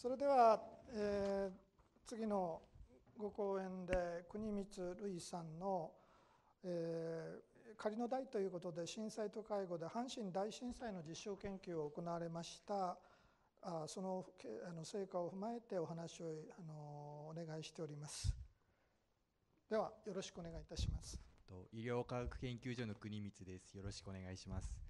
それでは、えー、次のご講演で国光類さんの、えー、仮の代ということで震災と介護で阪神大震災の実証研究を行われましたあそのあの成果を踏まえてお話をあのお願いしておりますではよろしくお願いいたします医療科学研究所の国光ですよろしくお願いします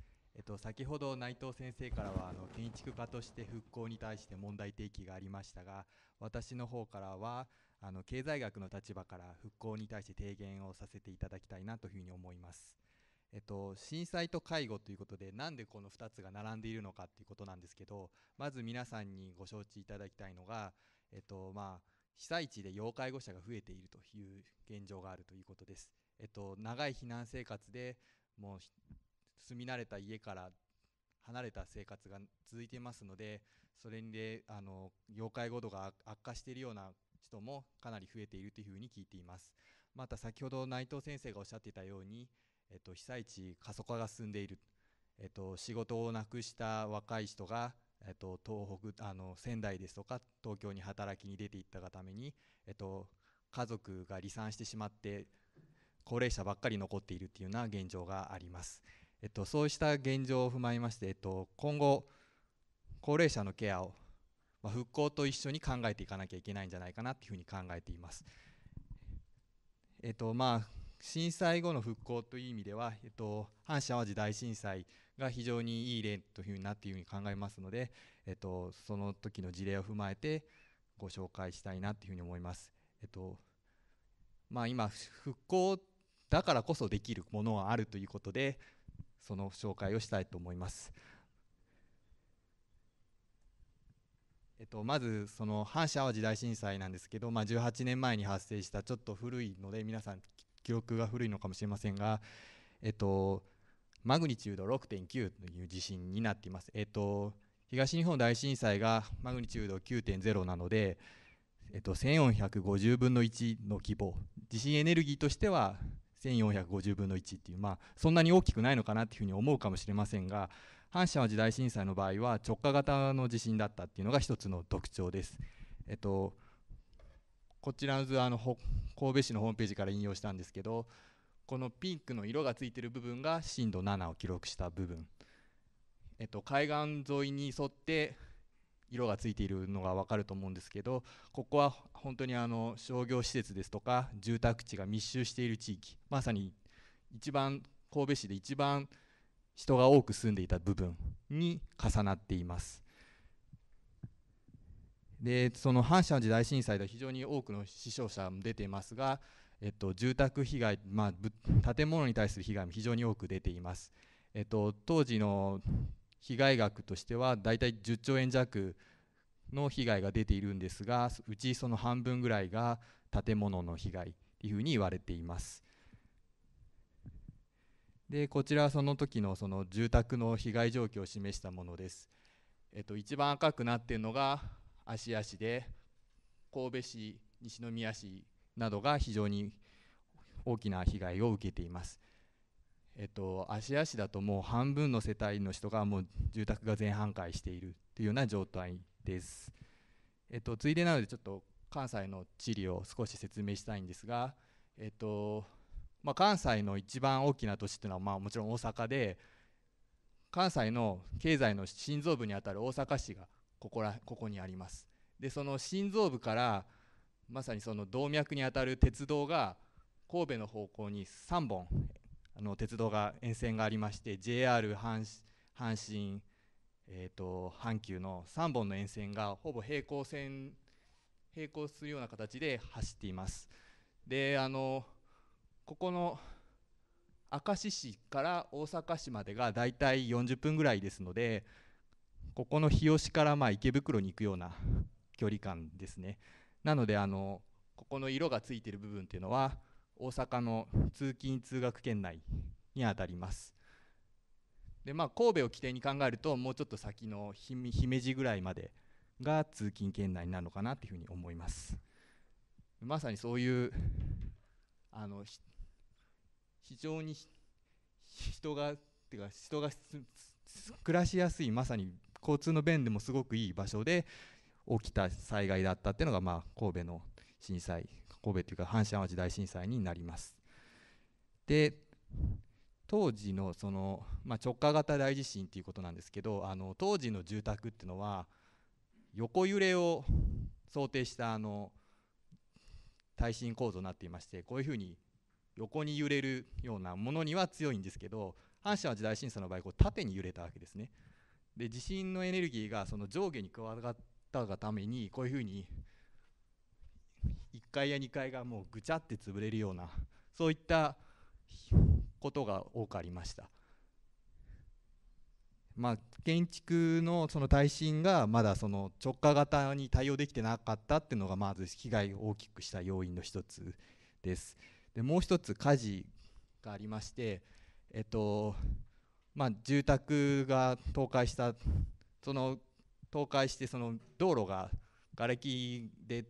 えっと、先ほど内藤先生からはあの建築家として復興に対して問題提起がありましたが私の方からはあの経済学の立場から復興に対して提言をさせていただきたいなというふうに思います。えっと、震災と介護ということでなんでこの2つが並んでいるのかということなんですけどまず皆さんにご承知いただきたいのが、えっとまあ、被災地で要介護者が増えているという現状があるということです。えっと、長い避難生活でもう住み慣れた家から離れた生活が続いていますのでそれであの要介護度が悪化しているような人もかなり増えているというふうに聞いていますまた先ほど内藤先生がおっしゃっていたように、えっと、被災地過疎化が進んでいる、えっと、仕事をなくした若い人がえっと、東北あの仙台ですとか東京に働きに出ていったがために、えっと、家族が離散してしまって高齢者ばっかり残っているというような現状があります。えっと、そうした現状を踏まえまして、えっと、今後高齢者のケアを、まあ、復興と一緒に考えていかなきゃいけないんじゃないかなというふうに考えています。えっとまあ、震災後の復興という意味では、えっと、阪神・淡路大震災が非常にいい例というふうになっているように考えますので、えっと、その時の事例を踏まえてご紹介したいなというふうに思います。えっとまあ、今復興だからこそできるものはあるということでその紹介をしたいと思います。えっと、まずその阪神・淡路大震災なんですけど、まあ、18年前に発生したちょっと古いので皆さん記憶が古いのかもしれませんが、えっと、マグニチュード6.9という地震になっています、えっと、東日本大震災がマグニチュード9.0なので、えっと、1450分の1の規模地震エネルギーとしては1450分の1っていう、まあ、そんなに大きくないのかなっていうふうに思うかもしれませんが阪神・淡路大震災の場合は直下型の地震だったっていうのが一つの特徴です。えっと、こちらの図はあの神戸市のホームページから引用したんですけどこのピンクの色がついてる部分が震度7を記録した部分、えっと、海岸沿いに沿って色がついているのが分かると思うんですけどここは本当にあの商業施設ですとか住宅地が密集している地域まさに一番神戸市で一番人が多く住んでいた部分に重なっています。でその阪神・淡路大震災では非常に多くの死傷者も出ていますが、えっと、住宅被害、まあ、建物に対する被害も非常に多く出ています。えっと、当時の被害額としては大体10兆円弱の被害が出ているんですがうちその半分ぐらいが建物の被害というふうに言われています。でこちらはその時のその住宅の被害状況を示したものです。えっと、一番赤くなっているのが芦屋市で神戸市西宮市などが非常に大きな被害を受けています。えっと、芦屋市だともう半分の世帯の人がもう住宅が全半壊しているというような状態です。えっと、ついでなのでちょっと関西の地理を少し説明したいんですが、えっとまあ、関西の一番大きな都市というのはまあもちろん大阪で関西の経済の心臓部にあたる大阪市がここらここにあります。でその心臓部からまさにその動脈にあたる鉄道が神戸の方向に3本あの鉄道が沿線がありまして JR 阪神、えーと、阪急の3本の沿線がほぼ平行線並行するような形で走っていますであのここの明石市から大阪市までがだいたい40分ぐらいですのでここの日吉からまあ池袋に行くような距離感ですねなのであのここの色がついている部分っていうのは大阪の通勤通学圏内にあたりますでまあ神戸を起点に考えるともうちょっと先の姫路ぐらいまでが通勤圏内になるのかなというふうに思いますまさにそういうあの非常に人がてか人が暮らしやすいまさに交通の便でもすごくいい場所で起きた災害だったっていうのが、まあ、神戸の震災神戸というか阪神・淡路大震災になります。で当時のその、まあ、直下型大地震ということなんですけどあの当時の住宅っていうのは横揺れを想定したあの耐震構造になっていましてこういうふうに横に揺れるようなものには強いんですけど阪神・淡路大震災の場合こう縦に揺れたわけですね。で地震のエネルギーがその上下に加わったがためにこういうふうに1階や2階がもうぐちゃって潰れるようなそういったことが多くありました。まあ、建築のその耐震がまだその直下型に対応できてなかったっていうのがまず被害を大きくした要因の一つです。でもう一つ火事がありまして、えっとまあ、住宅が倒壊したその倒壊してその道路が瓦礫で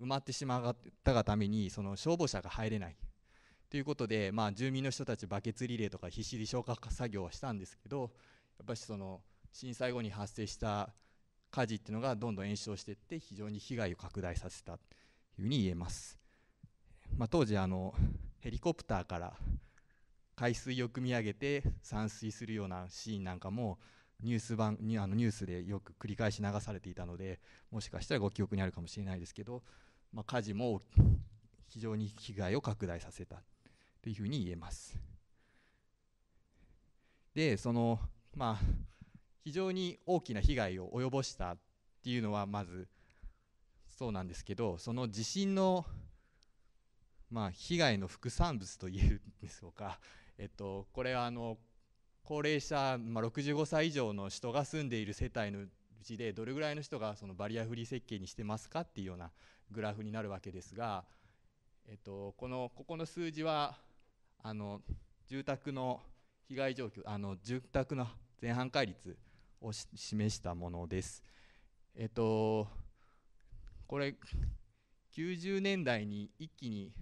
埋まってしまったがためにその消防車が入れないということで、まあ、住民の人たちバケツリレーとか必死で消火作業はしたんですけどやっぱりその震災後に発生した火事っていうのがどんどん延焼していって非常に被害を拡大させたというふうに言えます、まあ、当時あのヘリコプターから海水を汲み上げて散水するようなシーンなんかもニュース版にあのニュースでよく繰り返し流されていたのでもしかしたらご記憶にあるかもしれないですけどまあ、火事も非常に被害を拡大させたというふうに言えます。でそのまあ非常に大きな被害を及ぼしたっていうのはまずそうなんですけどその地震のまあ被害の副産物と言えるんでしょうか、えっと、これはあの高齢者、まあ、65歳以上の人が住んでいる世帯のうちでどれぐらいの人がそのバリアフリー設計にしてますかっていうようなグラフになるわけですが、えっと、このここの数字はあの住宅の被害状況あの住宅の前半壊率を示したものです。えっと、これ90年代に一気に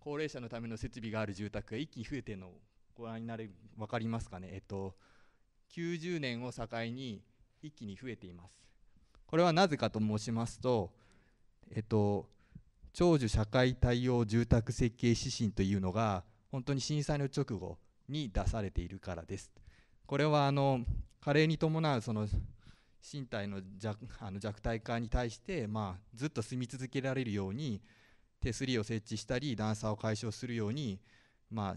高齢者のための設備がある住宅が一気に増えてるのをご覧になれ分かりますかね、えっと、90年を境に一気に増えています。これはなぜかと申しますとえっと、長寿社会対応住宅設計指針というのが本当に震災の直後に出されているからです。これはあの加齢に伴うその身体の弱あの弱体化に対して、まあ、ずっと住み続けられるように手すりを設置したり段差を解消するように、まあ、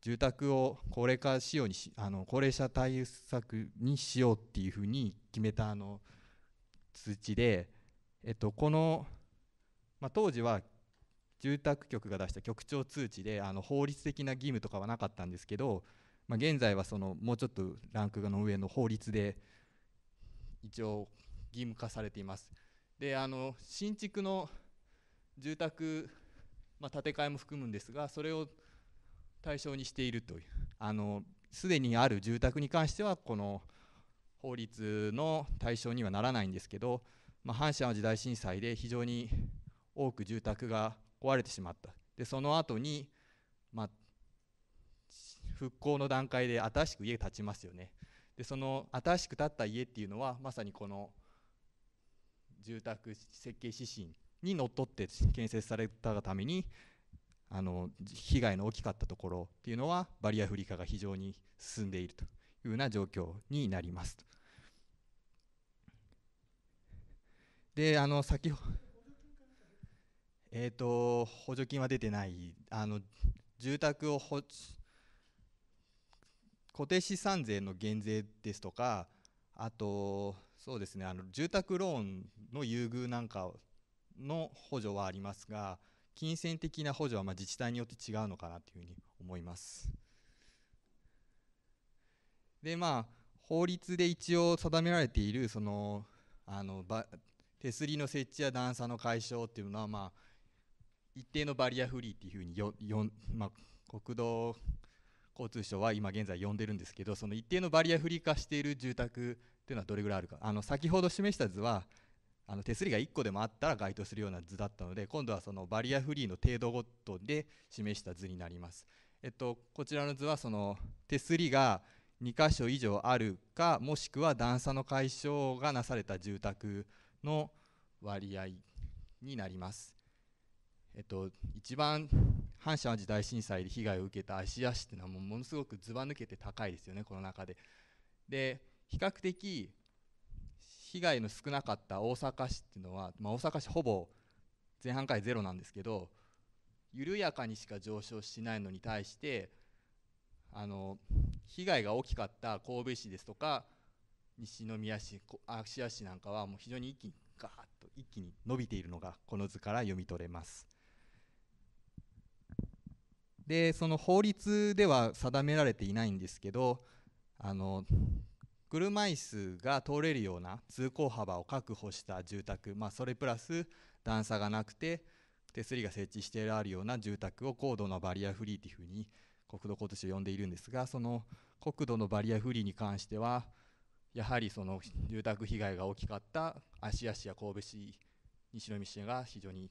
住宅を高齢化仕様にあの高齢者対策にしようっていうふうに決めたあの通知で、えっと、このまあ、当時は住宅局が出した局長通知であの法律的な義務とかはなかったんですけど、まあ、現在はそのもうちょっとランクの上の法律で一応義務化されています。であの新築の住宅、まあ、建て替えも含むんですがそれを対象にしているというあのすでにある住宅に関してはこの法律の対象にはならないんですけど、まあ、阪神・淡路大震災で非常に多く住宅が壊れてしまったでその後に、まあ、復興の段階で新しく家建ちますよねでその新しく建った家っていうのはまさにこの住宅設計指針にのっとって建設されたがためにあの被害の大きかったところっていうのはバリアフリー化が非常に進んでいるというような状況になります。であの先ほどえーと、補助金は出てないあの住宅を固定資産税の減税ですとかあとそうですねあの住宅ローンの優遇なんかの補助はありますが金銭的な補助はまあ自治体によって違うのかなというふうに思います。でまあ法律で一応定められているそのあの手すりの設置や段差の解消っていうのはまあ一定のバリアフリーっていうふうによよ、まあ、国土交通省は今現在呼んでるんですけどその一定のバリアフリー化している住宅というのはどれぐらいあるかあの先ほど示した図はあの手すりが1個でもあったら該当するような図だったので今度はそのバリアフリーの程度ごとで示した図になります。えっと、こちらの図はその手すりが2箇所以上あるかもしくは段差の解消がなされた住宅の割合になります。えっと、一番阪神・淡路大震災で被害を受けた芦屋市っていうのはもうものすごくずば抜けて高いですよねこの中で。で比較的被害の少なかった大阪市っていうのは、まあ、大阪市ほぼ前半回ゼロなんですけど緩やかにしか上昇しないのに対してあの被害が大きかった神戸市ですとか西宮市芦屋市なんかはもう非常に一気にガーッと一気に伸びているのがこの図から読み取れます。でその法律では定められていないんですけどあの車椅子が通れるような通行幅を確保した住宅、まあ、それプラス段差がなくて手すりが設置してあるような住宅を高度なバリアフリーというふうに国土交通省呼んでいるんですがその国土のバリアフリーに関してはやはりその住宅被害が大きかった芦屋市や神戸市西宮市が非常に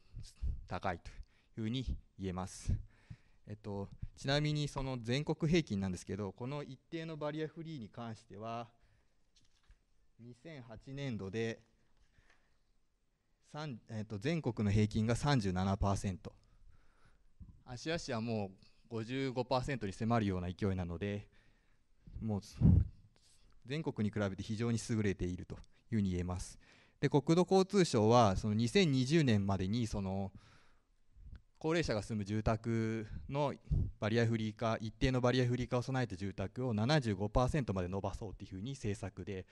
高いというふうに言えます。えっと、ちなみにその全国平均なんですけどこの一定のバリアフリーに関しては2008年度で、えっと、全国の平均が37%芦屋市はもう55%に迫るような勢いなのでもう全国に比べて非常に優れているというふうに言えます。で国土交通省はその2020年までにその高齢者が住む住宅のバリアフリー化一定のバリアフリー化を備えた住宅を75%まで伸ばそうというふうに政策で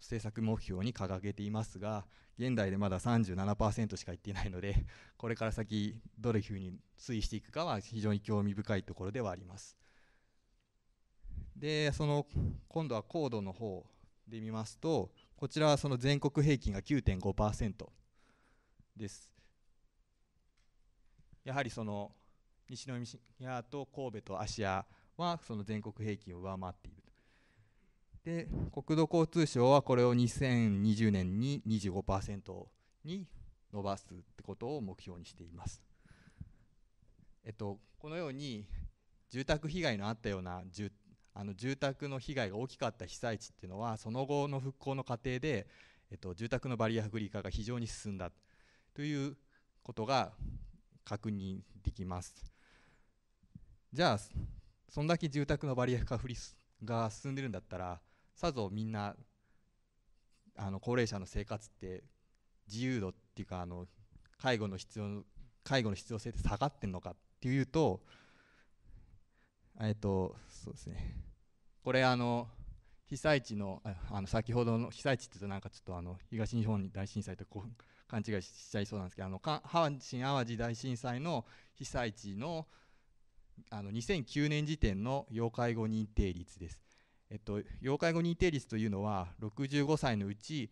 政策目標に掲げていますが現代でまだ37%しかいっていないので これから先どれふうに推移していくかは非常に興味深いところではありますでその今度は高度の方で見ますとこちらはその全国平均が9.5%ですやはりその西宮と神戸と芦屋はその全国平均を上回っているで国土交通省はこれを2020年に25%に伸ばすってことを目標にしています、えっと、このように住宅被害のあったような住あの住宅の被害が大きかった被災地っていうのはその後の復興の過程で、えっと、住宅のバリアフリー化が非常に進んだということが確認できますじゃあそんだけ住宅のバリア化が進んでるんだったらさぞみんなあの高齢者の生活って自由度っていうかあの介護の必要介護の必要性って下がってんのかっていうとえっとそうですねこれあの被災地のあの先ほどの被災地って言うとなんかちょっとあの東日本大震災と勘違いしちゃいそうなんですけどあの阪神・淡路大震災の被災地のあの2009年時点の要介護認定率です。えっと、要介護認定率というのは65歳のうち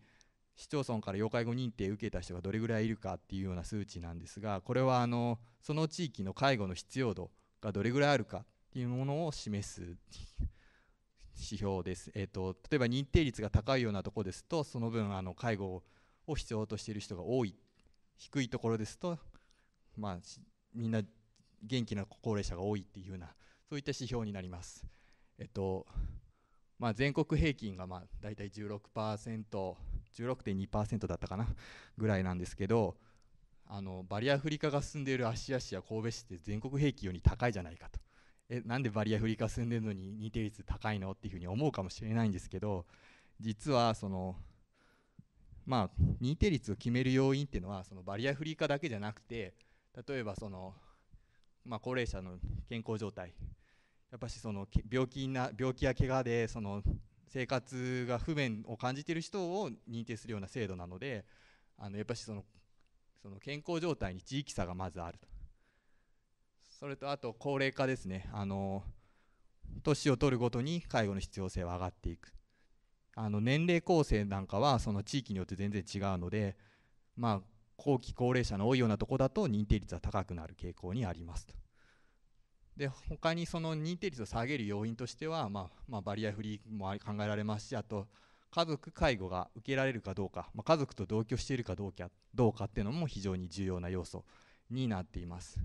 市町村から要介護認定を受けた人がどれぐらいいるかっていうような数値なんですがこれはあのその地域の介護の必要度がどれぐらいあるかっていうものを示す指標です、えっと、例えば認定率が高いようなところですとその分あの介護を必要としている人が多い低いところですと、まあ、みんな元気な高齢者が多いっていうようなそういった指標になります。えっとまあ、全国平均がまあ大体 16%16.2% だったかなぐらいなんですけどあのバリアフリ化が進んでいる芦屋市や神戸市って全国平均より高いじゃないかとえなんでバリアフリ化進んでるのに認定率高いのっていうふうに思うかもしれないんですけど実はそのまあ、認定率を決める要因っていうのはそのバリアフリー化だけじゃなくて例えばその、まあ、高齢者の健康状態やっぱしその病気な病気や怪我でその生活が不便を感じている人を認定するような制度なのであのやっぱしそのその健康状態に地域差がまずあるとそれとあと高齢化ですねあの年を取るごとに介護の必要性は上がっていくあの年齢構成なんかはその地域によって全然違うので、まあ、後期高齢者の多いようなとこだと認定率は高くなる傾向にありますと。で他にその認定率を下げる要因としては、まあ、まあ、バリアフリーも考えられますしあと家族介護が受けられるかどうか、まあ、家族と同居しているかどうかどうかっていうのも非常に重要な要素になっています。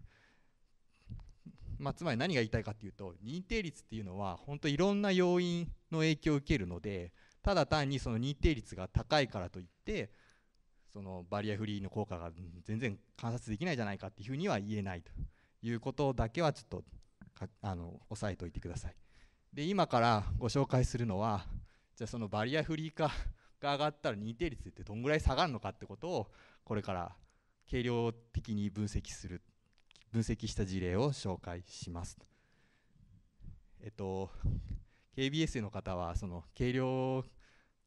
まあ、つまり何が言いたいかっていうと認定率っていうのは本当いろんな要因の影響を受けるのでただ単にその認定率が高いからといってそのバリアフリーの効果が全然観察できないじゃないかっていうふうには言えないということだけはちょっとあの押さえておいてください。で今からご紹介するのはじゃあそのバリアフリー化が上がったら認定率ってどんぐらい下がるのかってことをこれから計量的に分析する分析した事例を紹介します。えっと KBS の方はその軽量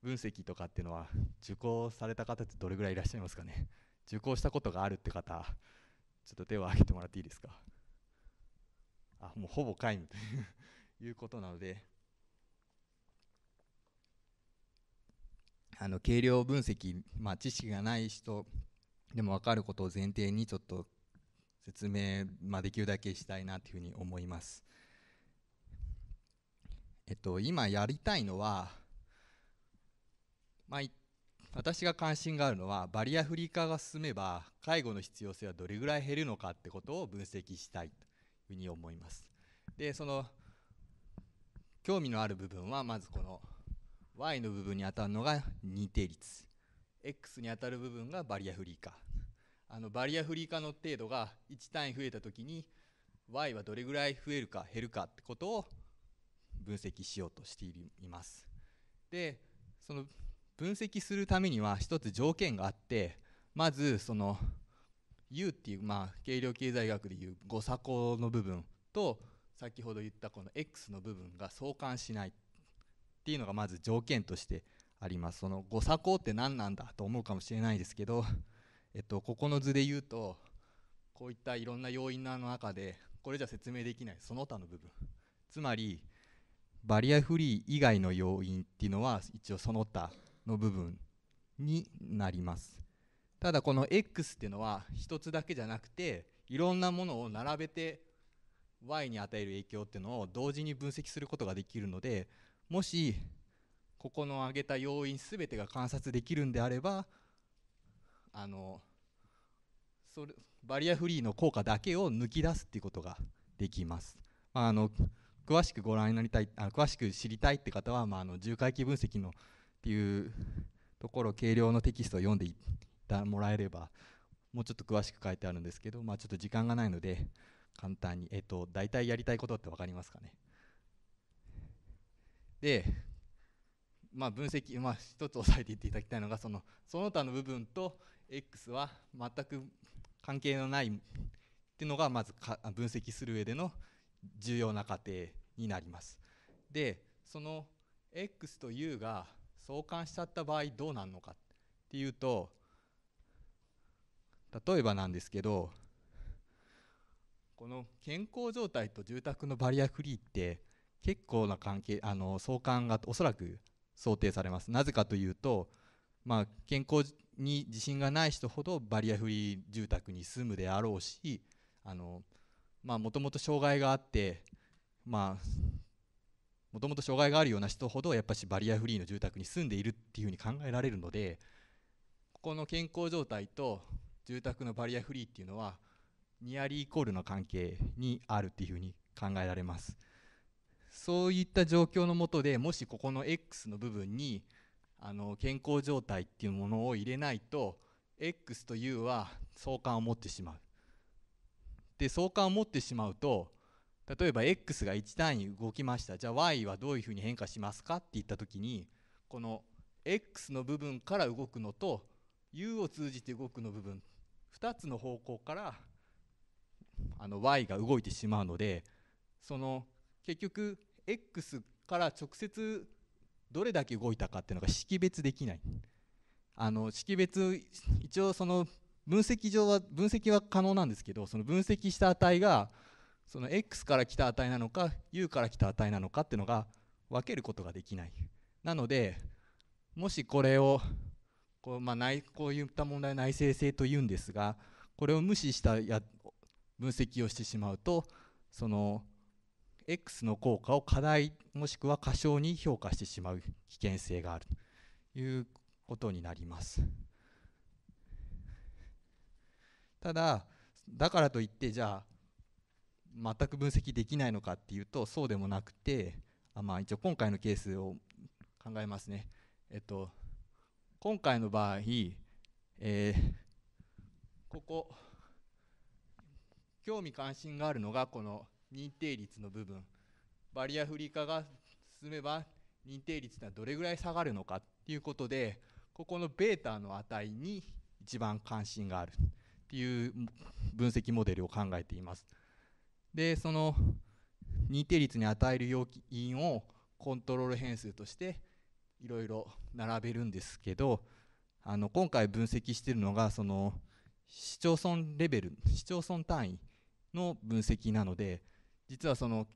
分析とかっていうのは受講された方ってどれぐらいいらっしゃいますかね受講したことがあるって方ちょっと手を挙げてもらっていいですかあもうほぼ皆無ということなのであの軽量分析、まあ、知識がない人でも分かることを前提にちょっと説明、まあ、できるだけしたいなというふうに思います。えっと、今やりたいのは、まあ、私が関心があるのはバリアフリー化が進めば介護の必要性はどれぐらい減るのかってことを分析したいというふうに思います。でその興味のある部分はまずこの y の部分に当たるのが認定率 x に当たる部分がバリアフリー化あのバリアフリー化の程度が1単位増えた時に y はどれぐらい増えるか減るかってことを分析しようとしていますでその分析するためには一つ条件があってまずその U っていうまあ軽量経済学でいう誤差項の部分と先ほど言ったこの X の部分が相関しないっていうのがまず条件としてありますその誤差項って何なんだと思うかもしれないですけど、えっと、ここの図で言うとこういったいろんな要因の中でこれじゃ説明できないその他の部分つまりバリアフリー以外の要因っていうのは一応その他の部分になりますただこの X っていうのは1つだけじゃなくていろんなものを並べて Y に与える影響っていうのを同時に分析することができるのでもしここの挙げた要因全てが観察できるんであればあのそれバリアフリーの効果だけを抜き出すっていうことができます。まあ、あの詳しくご覧になりたいあ詳しく知りたいって方は、まあ、あの重回帰分析のっていうところ軽量のテキストを読んでいたもらえればもうちょっと詳しく書いてあるんですけど、まあ、ちょっと時間がないので簡単に、えっと、大体やりたいことって分かりますかねで、まあ、分析、まあ、一つ押さえていただきたいのがそのその他の部分と X は全く関係のないっていうのがまず分析する上での重要な過程になります。でその x と u が相関しちゃった場合どうなるのかっていうと例えばなんですけどこの健康状態と住宅のバリアフリーって結構な関係あの相関がおそらく想定されますなぜかというと、まあ、健康に自信がない人ほどバリアフリー住宅に住むであろうしあのもともと障害があってまあもともと障害があるような人ほどやっぱしバリアフリーの住宅に住んでいるっていうふうに考えられるのでここの健康状態と住宅のバリアフリーっていうのはニアリーイコールの関係にあるっていうふうに考えられますそういった状況のもとでもしここの X の部分にあの健康状態っていうものを入れないと X と U は相関を持ってしまうで相関を持ってしまうと例えば x が1単位動きましたじゃあ y はどういうふうに変化しますかって言った時にこの x の部分から動くのと u を通じて動くの部分2つの方向からあの y が動いてしまうのでその結局 x から直接どれだけ動いたかっていうのが識別できないあの識別一応その分析上は分析は可能なんですけどその分析した値がその x から来た値なのか u から来た値なのかっていうのが分けることができないなのでもしこれをこう,、まあ、内こういった問題内生性というんですがこれを無視したや分析をしてしまうとその x の効果を課題もしくは過小に評価してしまう危険性があるということになります。ただだからといってじゃあ全く分析できないのかっていうとそうでもなくてあ、まあ、一応今回のケースを考えますね、えっと、今回の場合、えー、ここ興味関心があるのがこの認定率の部分バリアフリー化が進めば認定率はどれぐらい下がるのかっていうことでここのベータの値に一番関心がある。っていう分析モデルを考えていますでその認定率に与える要因をコントロール変数としていろいろ並べるんですけどあの今回分析してるのがその市町村レベル市町村単位の分析なので実はその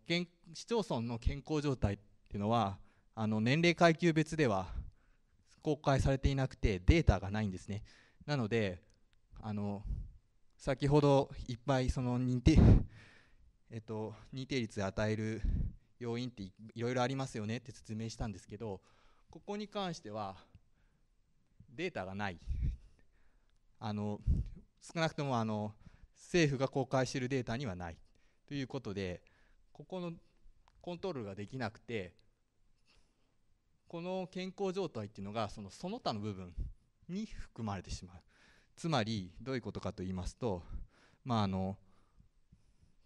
市町村の健康状態っていうのはあの年齢階級別では公開されていなくてデータがないんですねなのであの先ほどいっぱいその認定、えっと、認定率与える要因っていろいろありますよねって説明したんですけどここに関してはデータがないあの少なくともあの政府が公開しているデータにはないということでここのコントロールができなくてこの健康状態っていうのがそのその他の部分に含まれてしまうつまりどういうことかと言いますと、まあ、あの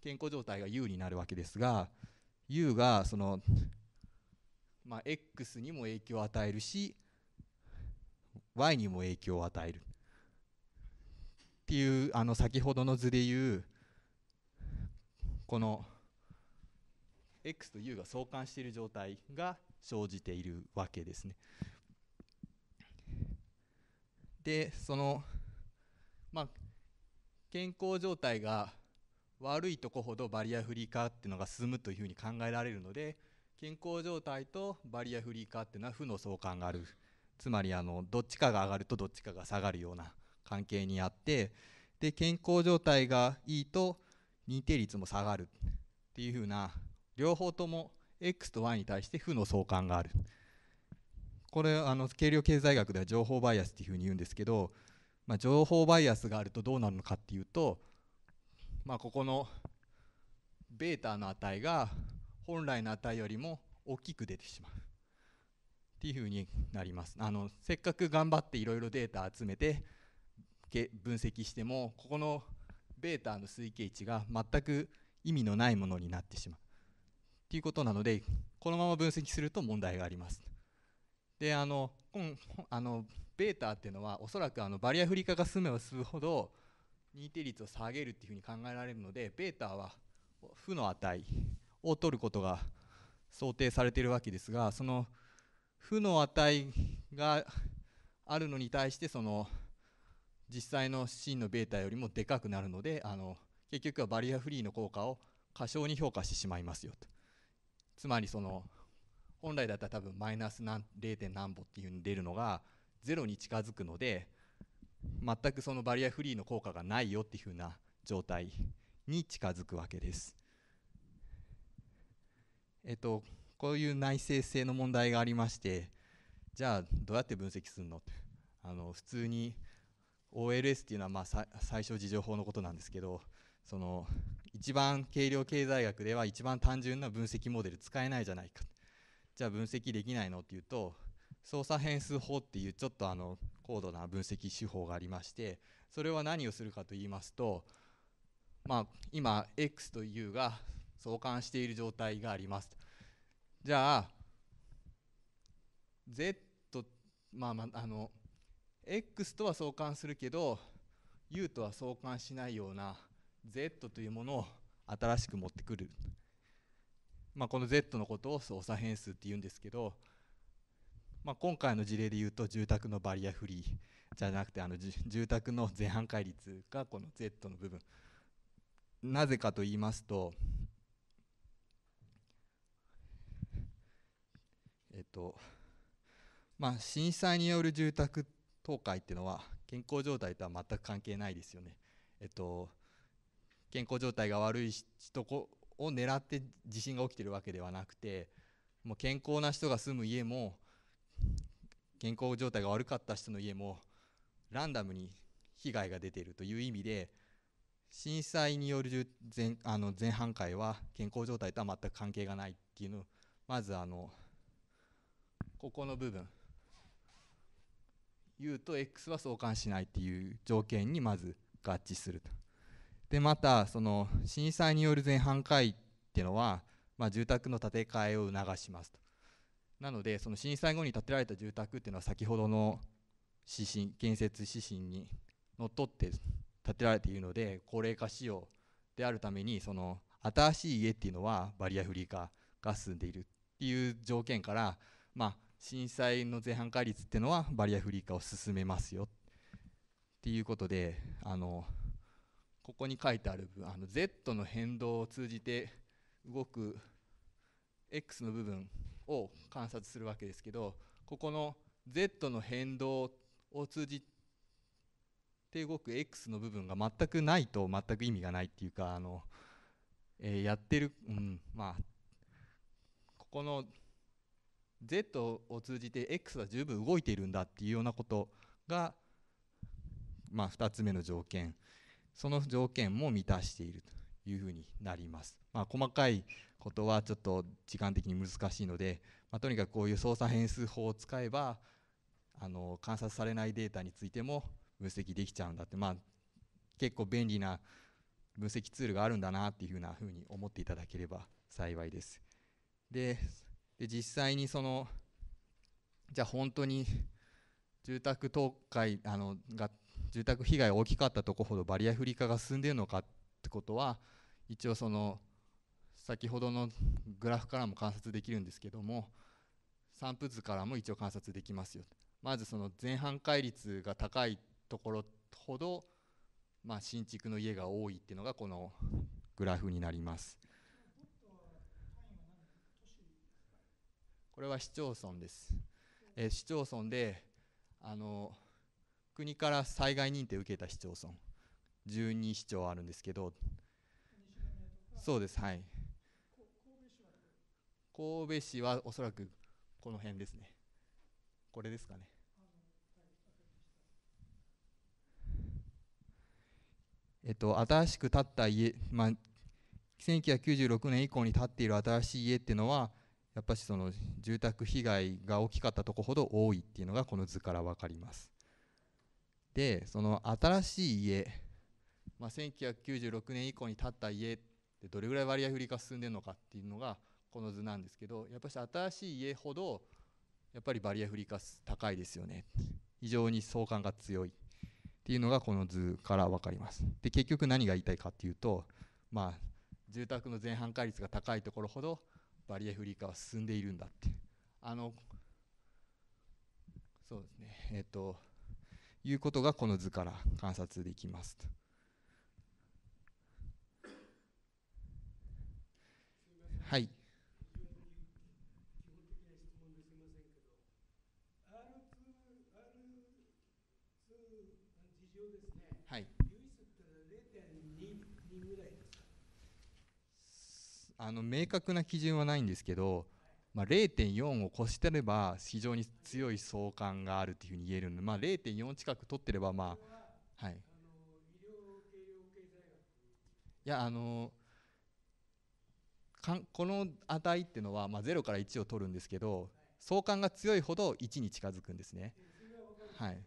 健康状態が U になるわけですが U がその、まあ、X にも影響を与えるし Y にも影響を与えるっていうあの先ほどの図でいうこの X と U が相関している状態が生じているわけですね。でそのまあ、健康状態が悪いとこほどバリアフリー化っていうのが進むというふうに考えられるので健康状態とバリアフリー化っていうのは負の相関があるつまりあのどっちかが上がるとどっちかが下がるような関係にあってで健康状態がいいと認定率も下がるっていうふうな両方とも X と Y に対して負の相関があるこれあの軽量経済学では情報バイアスっていうふうに言うんですけどまあ、情報バイアスがあるとどうなるのかっていうと、まあ、ここのベータの値が本来の値よりも大きく出てしまうっていうふうになりますあのせっかく頑張っていろいろデータ集めて分析してもここのベータの推計値が全く意味のないものになってしまうっていうことなのでこのまま分析すると問題がありますであのあのベータっていうのはおそらくあのバリアフリー化が進めば進むほど認定率を下げるっていうふうに考えられるのでベータは負の値を取ることが想定されているわけですがその負の値があるのに対してその実際の真のベータよりもでかくなるのであの結局はバリアフリーの効果を過小に評価してしまいますよとつまりその本来だったら多分マイナス何 0. 何歩っていうふうに出るのがゼロに近づくので全くそのバリアフリーの効果がないよっていうふうな状態に近づくわけです。えっとこういう内生性の問題がありましてじゃあどうやって分析するのってあの普通に OLS っていうのはまあ最小事情法のことなんですけどその一番軽量経済学では一番単純な分析モデル使えないじゃないかじゃあ分析できないのって言うと操作変数法っていうちょっとあの高度な分析手法がありましてそれは何をするかと言いますとまあ今 x と u が相関している状態がありますじゃあ z まあまああの x とは相関するけど u とは相関しないような z というものを新しく持ってくるまあ、この Z のことを操作変数っていうんですけど、まあ、今回の事例で言うと住宅のバリアフリーじゃなくてあの住宅の前半回率がこの Z の部分なぜかと言いますとえっとまあ震災による住宅倒壊っていうのは健康状態とは全く関係ないですよね。えっと、健康状態が悪い人を狙って地震が起きてるわけではなくてもう健康な人が住む家も健康状態が悪かった人の家もランダムに被害が出ているという意味で震災による前あの前半回は健康状態とは全く関係がないっていうのまずあのここの部分 U と X は相関しないっていう条件にまず合致すると。でまたその震災による全半壊っていうのは、まあ、住宅の建て替えを促しますとなのでその震災後に建てられた住宅っていうのは先ほどの指針建設指針にのっとって建てられているので高齢化仕様であるためにその新しい家っていうのはバリアフリー化が進んでいるっていう条件から、まあ、震災の前半壊率っていうのはバリアフリー化を進めますよっていうことであのここに書いてあるあの Z の変動を通じて動く X の部分を観察するわけですけどここの Z の変動を通じて動く X の部分が全くないと全く意味がないっていうかあの、えー、やってる、うんまあ、ここの Z を通じて X は十分動いているんだっていうようなことが、まあ、2つ目の条件その条件も満たしているというふうになります。まあ、細かいことはちょっと時間的に難しいので、まあ、とにかくこういう操作変数法を使えばあの観察されないデータについても分析できちゃうんだって、まあ、結構便利な分析ツールがあるんだなっていうふうなふうに思っていただければ幸いです。で実際にそのじゃあ本当に住宅倒壊あのが住宅被害大きかったとこほどバリアフリー化が進んでいるのかってことは一応その先ほどのグラフからも観察できるんですけども散布図からも一応観察できますよまずその前半回率が高いところほど、まあ、新築の家が多いっていうのがこのグラフになりますこれは市町村です、えー、市町村であの国から災害認定を受けた市町村12市町あるんですけどそうですはい神戸市はおそらくこの辺ですねこれですかねえっと新しく建った家まあ1996年以降に建っている新しい家っていうのはやっぱりその住宅被害が大きかったとこほど多いっていうのがこの図から分かりますでその新しい家、まあ、1996年以降に建った家ってどれぐらい割合振りが進んでるのかっていうのがこの図なんですけどやっぱし新しい家ほどやっぱりバリアフリー化高いですよね非常に相関が強いっていうのがこの図から分かりますで結局何が言いたいかっていうとまあ住宅の全半壊率が高いところほどバリアフリー化は進んでいるんだってあのそうですねえっ、ー、ということがこの図から観察できますと。はい。はい、あの明確な基準はないんですけどまあ、0.4を越してれば非常に強い相関があるというふうに言えるので、まあ、0.4近く取ってればまあはい。いやあのかんこの値っていうのは、まあ、0から1を取るんですけど相関が強いほど1に近づくんですね。はい、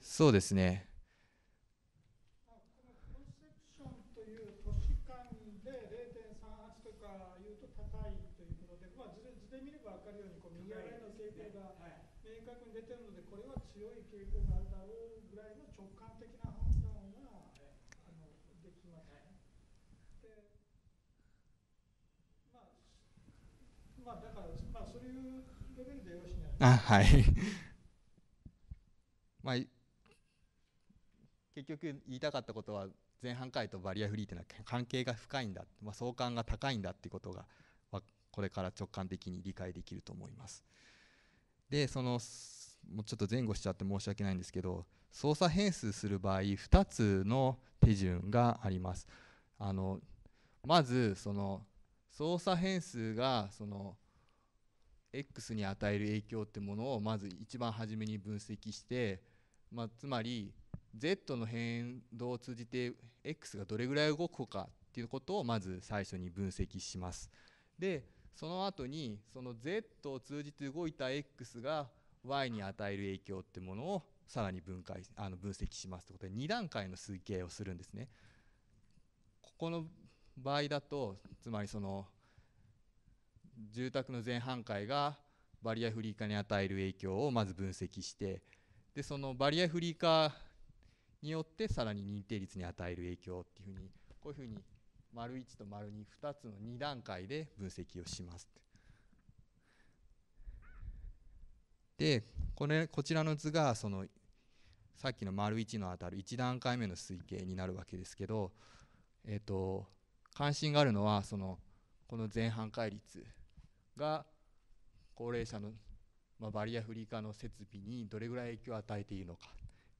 そうですねあはい まあ結局言いたかったことは前半回とバリアフリーってのは関係が深いんだ、まあ、相関が高いんだっていうことがこれから直感的に理解できると思います。でそのもうちょっと前後しちゃって申し訳ないんですけど操作変数する場合2つの手順があります。あのまずその操作変数がその X に与える影響ってものをまず一番初めに分析して、まあ、つまり Z の変動を通じて X がどれぐらい動くかっていうことをまず最初に分析します。でその後にその Z を通じて動いた X が Y に与える影響ってものをさらに分解あの分析しますということで2段階の推計をするんですね。ここの場合だとつまりその住宅の全半壊がバリアフリー化に与える影響をまず分析してでそのバリアフリー化によってさらに認定率に与える影響っていうふうにこういうふうに丸1と丸22つの2段階で分析をします。でこれこちらの図がそのさっきの丸1の当たる1段階目の推計になるわけですけど、えーと関心があるのはそのこの前半回率が高齢者の、まあ、バリアフリー化の設備にどれぐらい影響を与えているのか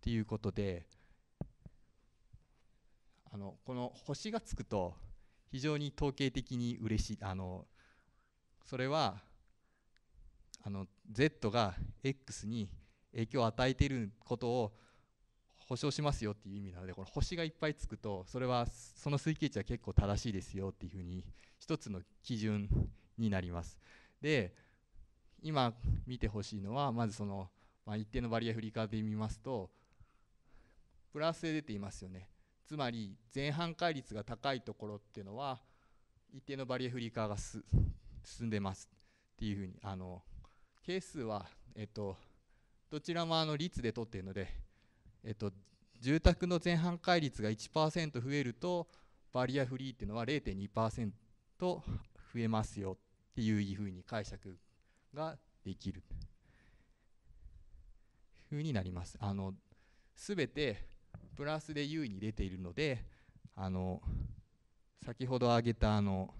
ということであのこの星がつくと非常に統計的に嬉しいあのそれはあの Z が X に影響を与えていることを保証しますよっていう意味なのでこの星がいっぱいつくとそれはその推計値は結構正しいですよっていうふうに一つの基準になります。で今見てほしいのはまずその、まあ、一定のバリアフリー化で見ますとプラスで出ていますよね。つまり前半回率が高いところっていうのは一定のバリアフリー化が進んでますっていうふうにあの係数は、えっと、どちらもあの率で取っているので、えっと、住宅の前半回率が1%増えるとバリアフリーっていうのは0.2%増えますよっていうふうに解釈ができるふうになります。あのてプラスで優位に出ているのであの先ほど挙げたあの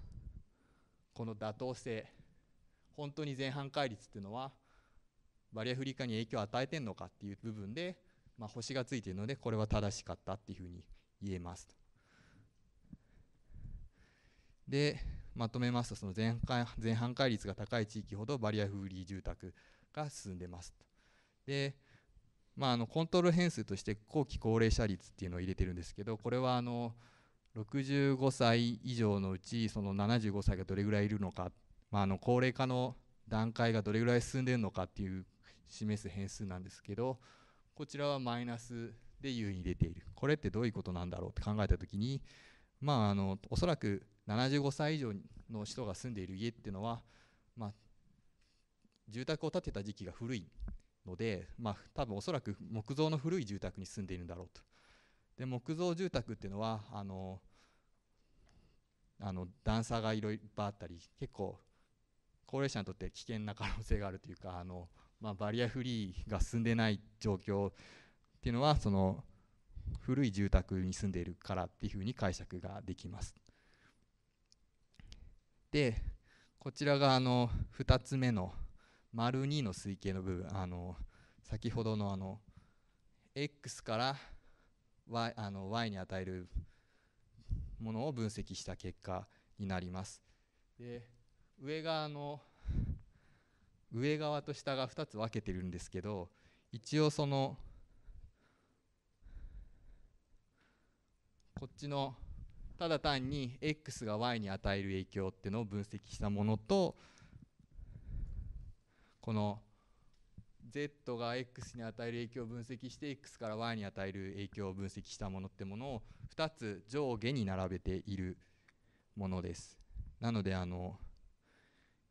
この妥当性本当に前半回率っていうのはバリアフリー化に影響を与えてるのかっていう部分で、まあ、星がついているのでこれは正しかったっていうふうに言えますでまとめますとその前回前半回率が高い地域ほどバリアフリー住宅が進んでますとで、まあ、あのコントロール変数として後期高齢者率っていうのを入れてるんですけどこれはあの65歳以上のうちその75歳がどれぐらいいるのか、まあ、あの高齢化の段階がどれぐらい進んでるのかっていう示す変数なんですけどこちらはマイナスで優位に出ているこれってどういうことなんだろうって考えた時にまああのおそらく75歳以上の人が住んでいる家っていうのは、まあ、住宅を建てた時期が古いので、まあ、多分おそらく木造の古い住宅に住んでいるんだろうとで木造住宅っていうのはあのあの段差がいろいろあったり結構高齢者にとって危険な可能性があるというかあの、まあ、バリアフリーが進んでない状況っていうのはその古い住宅に住んでいるからっていうふうに解釈ができます。でこちらがあの2つ目の丸2の推計の部分あの先ほどのあの x から y, あの y に与えるものを分析した結果になります。で上側の上側と下が2つ分けてるんですけど一応そのこっちのただ単に x が y に与える影響っていうのを分析したものとこの z が x に与える影響を分析して x から y に与える影響を分析したものってものを2つ上下に並べているものですなのであの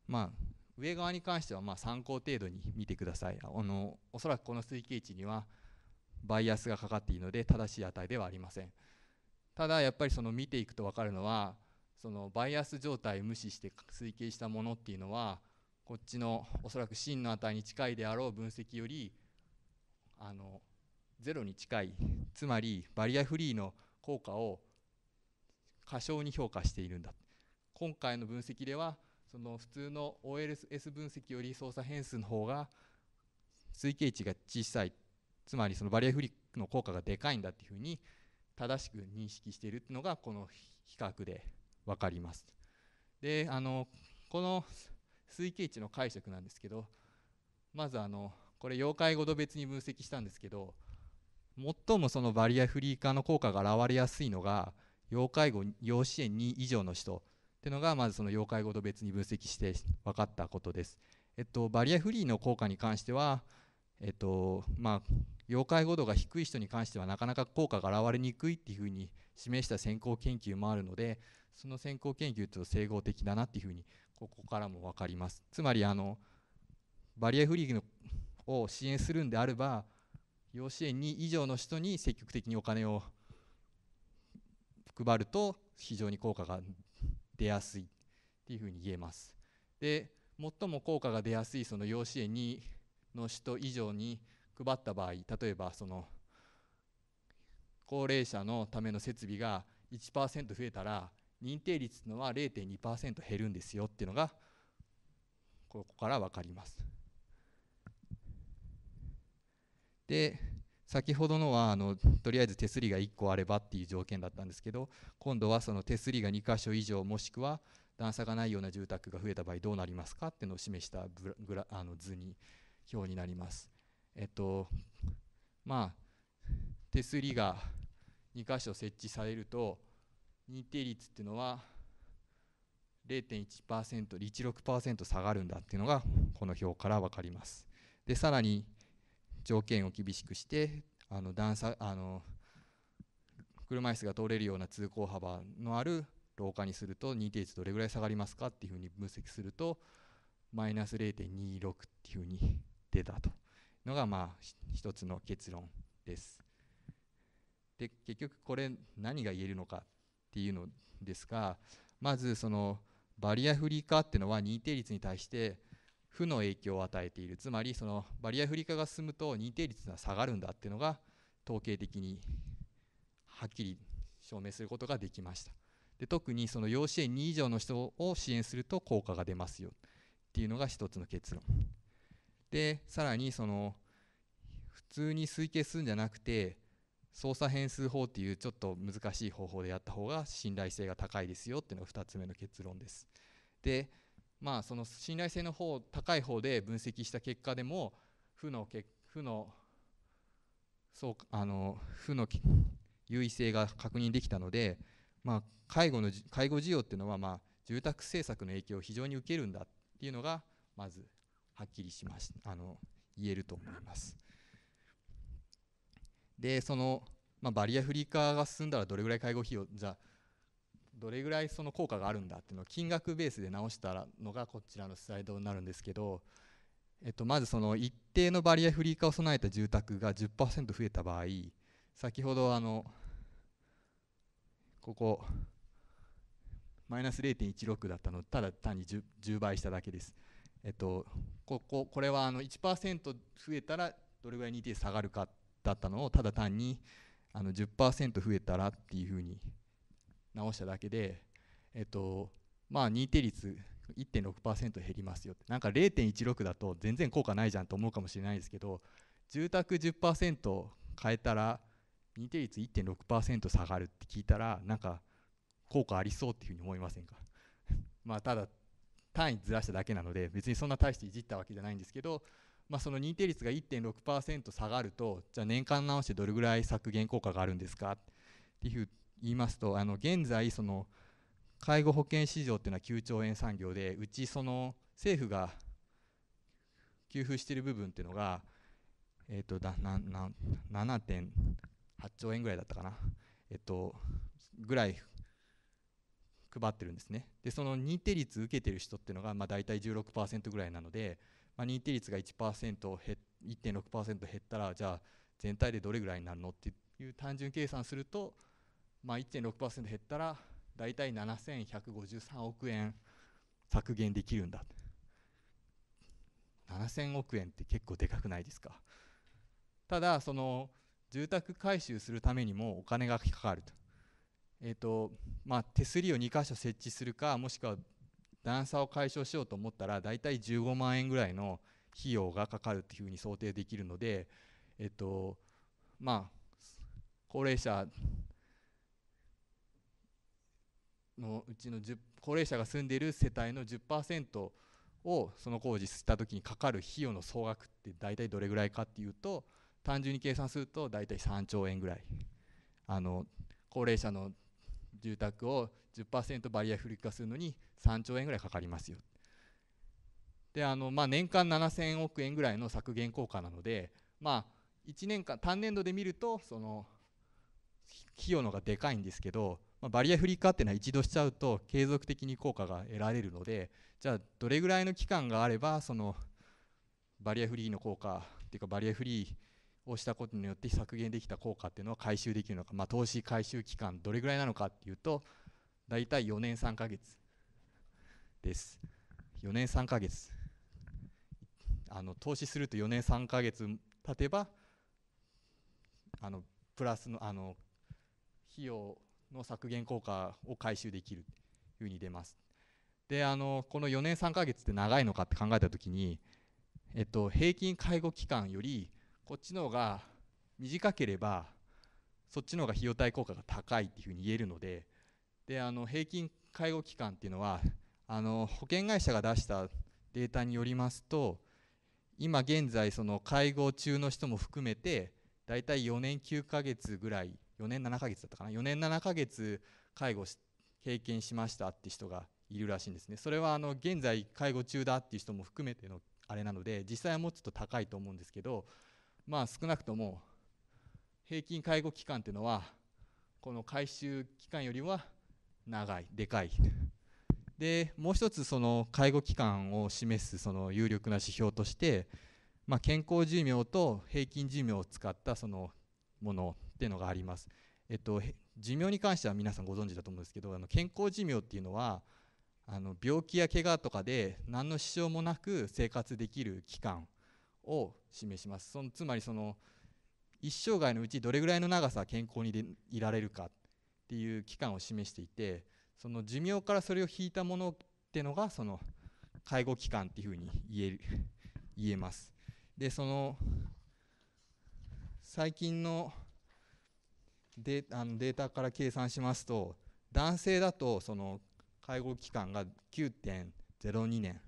まあ上側に関してはまあ参考程度に見てくださいあのおそらくこの推計値にはバイアスがかかっているので正しい値ではありませんただやっぱりその見ていくと分かるのはそのバイアス状態無視して推計したものっていうのはこっちのおそらく真の値に近いであろう分析よりあのゼロに近いつまりバリアフリーの効果を過小に評価しているんだ今回の分析ではその普通の OLS 分析より操作変数の方が推計値が小さいつまりそのバリアフリーの効果がでかいんだっていうふうに正しく認識しているのがこの比較で分かります。であのこの推計値の解釈なんですけどまずあのこれ要介護度別に分析したんですけど最もそのバリアフリー化の効果が現れやすいのが要介護要支援2以上の人っていうのがまずその要介護度別に分析して分かったことです。えっと、バリアフリーの効果に関しては、えっとまあ、要介護度が低い人に関してはなかなか効果が現れにくいっていうふうに示した先行研究もあるのでその先行研究と整合的だなっていうふうにここからも分かりますつまりあのバリアフリーを支援するんであれば養子縁2以上の人に積極的にお金を配ると非常に効果が出やすいっていうふうに言えますで最も効果が出やすいその養子縁2の人以上に配った場合例えばその高齢者のための設備が1%増えたら認定率のは0.2%減るんですよっていうのがここから分かります。で先ほどのはあのとりあえず手すりが1個あればっていう条件だったんですけど今度はその手すりが2箇所以上もしくは段差がないような住宅が増えた場合どうなりますかっていうのを示したあの図に表になります。えっとまあ手すりが2箇所設置されると認定率っていうのは0.1% 16%下がるんだっていうのがこの表から分かります。でさらに条件を厳しくしてあの段差あの車椅子が通れるような通行幅のある廊下にすると認定率どれぐらい下がりますかっていうふうに分析するとマイナス0.26っていうふうに出たとのがまあ一つの結論です。で結局これ何が言えるのかっていうのですがまずそのバリアフリー化っていうのは認定率に対して負の影響を与えているつまりそのバリアフリー化が進むと認定率が下がるんだっていうのが統計的にはっきり証明することができましたで特にその養子縁2以上の人を支援すると効果が出ますよっていうのが一つの結論でさらにその普通に推計するんじゃなくて操作変数法っていうちょっと難しい方法でやった方が信頼性が高いですよっていうのが2つ目の結論です。でまあその信頼性の方高い方で分析した結果でも負の負のそうあの負の優位性が確認できたので、まあ、介護の介護需要っていうのは、まあ、住宅政策の影響を非常に受けるんだっていうのがまずはっきりしますあの言えると思います。でその、まあ、バリアフリー化が進んだらどれぐらい介護費用じゃどれぐらいその効果があるんだっていうのを金額ベースで直したのがこちらのスライドになるんですけど、えっと、まずその一定のバリアフリー化を備えた住宅が10%増えた場合先ほどあのここマイナス0.16だったのただ単に 10, 10倍しただけです。えっと、こここれはあの1%増えたらどれぐらい 2T 下がるかだったのをただ単にあの10%増えたらっていうふうに直しただけで、えっとまあ、認定率1.6%減りますよなんか0.16だと全然効果ないじゃんと思うかもしれないですけど住宅10%変えたら認定率1.6%下がるって聞いたらなんか効果ありそうっていうふうに思いませんか まあただ単位ずらしただけなので別にそんな大していじったわけじゃないんですけど、まあ、その認定率が1.6%下がるとじゃあ年間直してどれぐらい削減効果があるんですかっていう言いますとあの現在その介護保険市場っていうのは9兆円産業でうちその政府が給付している部分っていうのが、えー、とだなな7.8兆円ぐらいだったかな、えっと、ぐらい配ってるんですねでその認定率受けてる人っていうのがまあ大体16%ぐらいなので、まあ、認定率が 1%1.6% 減ったらじゃあ全体でどれぐらいになるのっていう単純計算すると、まあ、1.6%減ったら大体7153億円削減できるんだ7000億円って結構でかくないですかただその住宅改修するためにもお金がかかるとえーとまあ、手すりを2箇所設置するかもしくは段差を解消しようと思ったら大体15万円ぐらいの費用がかかるっていうふうに想定できるので、えっとまあ、高齢者のうちの高齢者が住んでいる世帯の10%をその工事した時にかかる費用の総額って大体どれぐらいかっていうと単純に計算すると大体3兆円ぐらいあの高齢者の住宅を10%バリアフリー化するのに3兆円ぐらいかかりますよ。であのまあ、年間7000億円ぐらいの削減効果なので、まあ、1年間単年度で見るとその費用のがでかいんですけど、まあ、バリアフリー化っていうのは一度しちゃうと継続的に効果が得られるのでじゃあどれぐらいの期間があればそのバリアフリーの効果っていうかバリアフリーをしたことによって削減できた効果っていうのは回収できるのか、まあ、投資回収期間どれぐらいなのかっていうと大体4年3ヶ月です4年3ヶ月あの投資すると4年3ヶ月経てばあのプラスのあの費用の削減効果を回収できるというふうに出ますであのこの4年3ヶ月って長いのかって考えた時に、えっと、平均介護期間よりこっちの方が短ければそっちの方が費用対効果が高いっていうふうに言えるのでであの平均介護期間っていうのはあの保険会社が出したデータによりますと今現在その介護中の人も含めて大体4年9ヶ月ぐらい4年7ヶ月だったかな4年7ヶ月介護経験しましたって人がいるらしいんですねそれはあの現在介護中だっていう人も含めてのあれなので実際はもうちょっと高いと思うんですけどまあ、少なくとも平均介護期間っていうのはこの回収期間よりは長いでかいでもう一つその介護期間を示すその有力な指標として、まあ、健康寿命と平均寿命を使ったそのものっていうのがあります、えっと、寿命に関しては皆さんご存知だと思うんですけどあの健康寿命っていうのはあの病気や怪我とかで何の支障もなく生活できる期間を示しますそのつまりその一生涯のうちどれぐらいの長さ健康にいられるかっていう期間を示していてその寿命からそれを引いたものってのがその介護期間っていうふうに言える言えますでその最近のデあのデータから計算しますと男性だとその介護期間が9.02年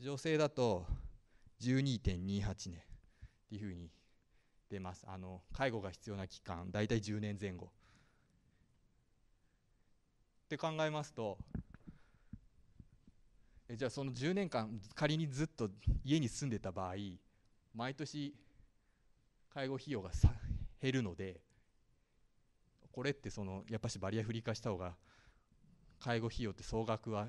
女性だと12.28年っていうふうに出ますあの介護が必要な期間大体10年前後って考えますとえじゃあその10年間仮にずっと家に住んでた場合毎年介護費用がさ減るのでこれってそのやっぱしバリアフリー化した方が介護費用って総額は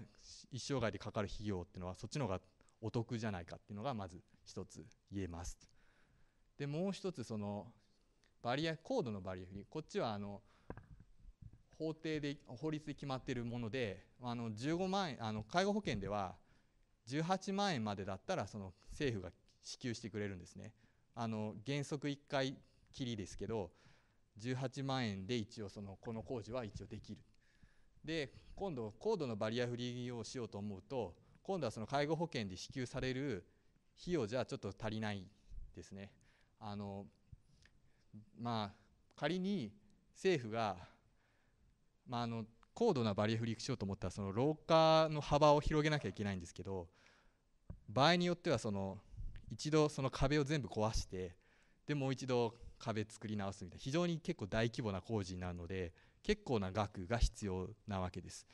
一生涯でかかる費用っていうのはそっちの方がお得じゃないかっていうのがまず一つ言えます。でもう一つそのバリア高度のバリアフリーこっちはあの法定で法律で決まっているものであの15万円あの介護保険では18万円までだったらその政府が支給してくれるんですねあの原則1回きりですけど18万円で一応そのこの工事は一応できるで今度高度のバリアフリーをしようと思うと今度はその介護保険で支給される費用じゃちょっと足りないですね。あのまあ、仮に政府が、まあ、あの高度なバリアフリーしようと思ったらその老化の幅を広げなきゃいけないんですけど場合によってはその一度その壁を全部壊してでもう一度壁作り直すみたいな非常に結構大規模な工事になるので結構な額が必要なわけです。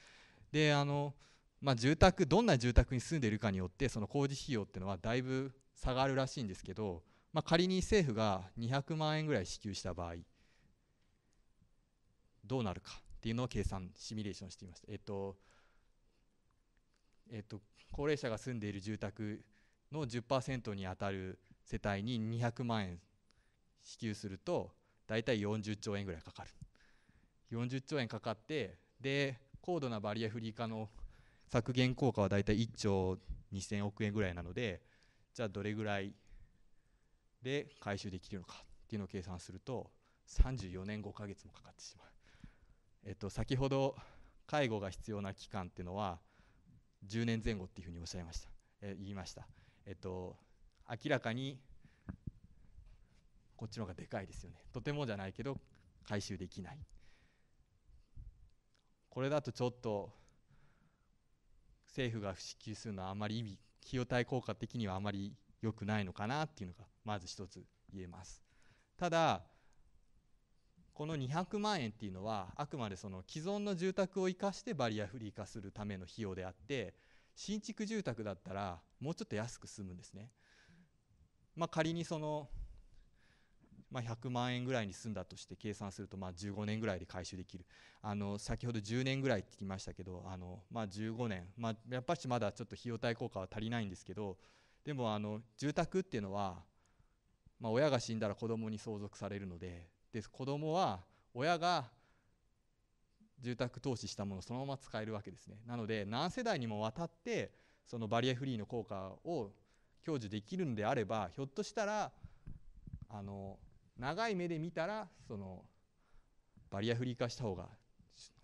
であのまあ、住宅どんな住宅に住んでいるかによってその工事費用っていうのはだいぶ下がるらしいんですけど、まあ、仮に政府が200万円ぐらい支給した場合どうなるかっていうのを計算シミュレーションしてみました。えっとえっと、高齢者が住んでいる住宅の10%に当たる世帯に200万円支給すると大体40兆円ぐらいかかる40兆円かかってで高度なバリアフリー化の削減効果はだいたい1兆2000億円ぐらいなのでじゃあどれぐらいで回収できるのかっていうのを計算すると34年5ヶ月もかかってしまう。えっと、先ほど介護が必要な期間っていうのは10年前後っていうふうにおっしゃいました、え言いました、えっと、明らかにこっちの方がでかいですよねとてもじゃないけど回収できないこれだとちょっと政府が支給するのはあまり意味費用対効果的にはあまり良くないのかなっていうのがまず一つ言えますただこの200万円っていうのはあくまでその既存の住宅を生かしてバリアフリー化するための費用であって新築住宅だったらもうちょっと安く済むんですね。まあ、仮にそのまあ、100万円ぐらいに済んだとして計算するとまあ15年ぐらいで回収できるあの先ほど10年ぐらいって言いましたけどあの、まあ、15年、まあ、やっぱりまだちょっと費用対効果は足りないんですけどでもあの住宅っていうのは、まあ、親が死んだら子供に相続されるのでで子供は親が住宅投資したものそのまま使えるわけですねなので何世代にもわたってそのバリアフリーの効果を享受できるんであればひょっとしたらあの長い目で見たらそのバリアフリー化した方が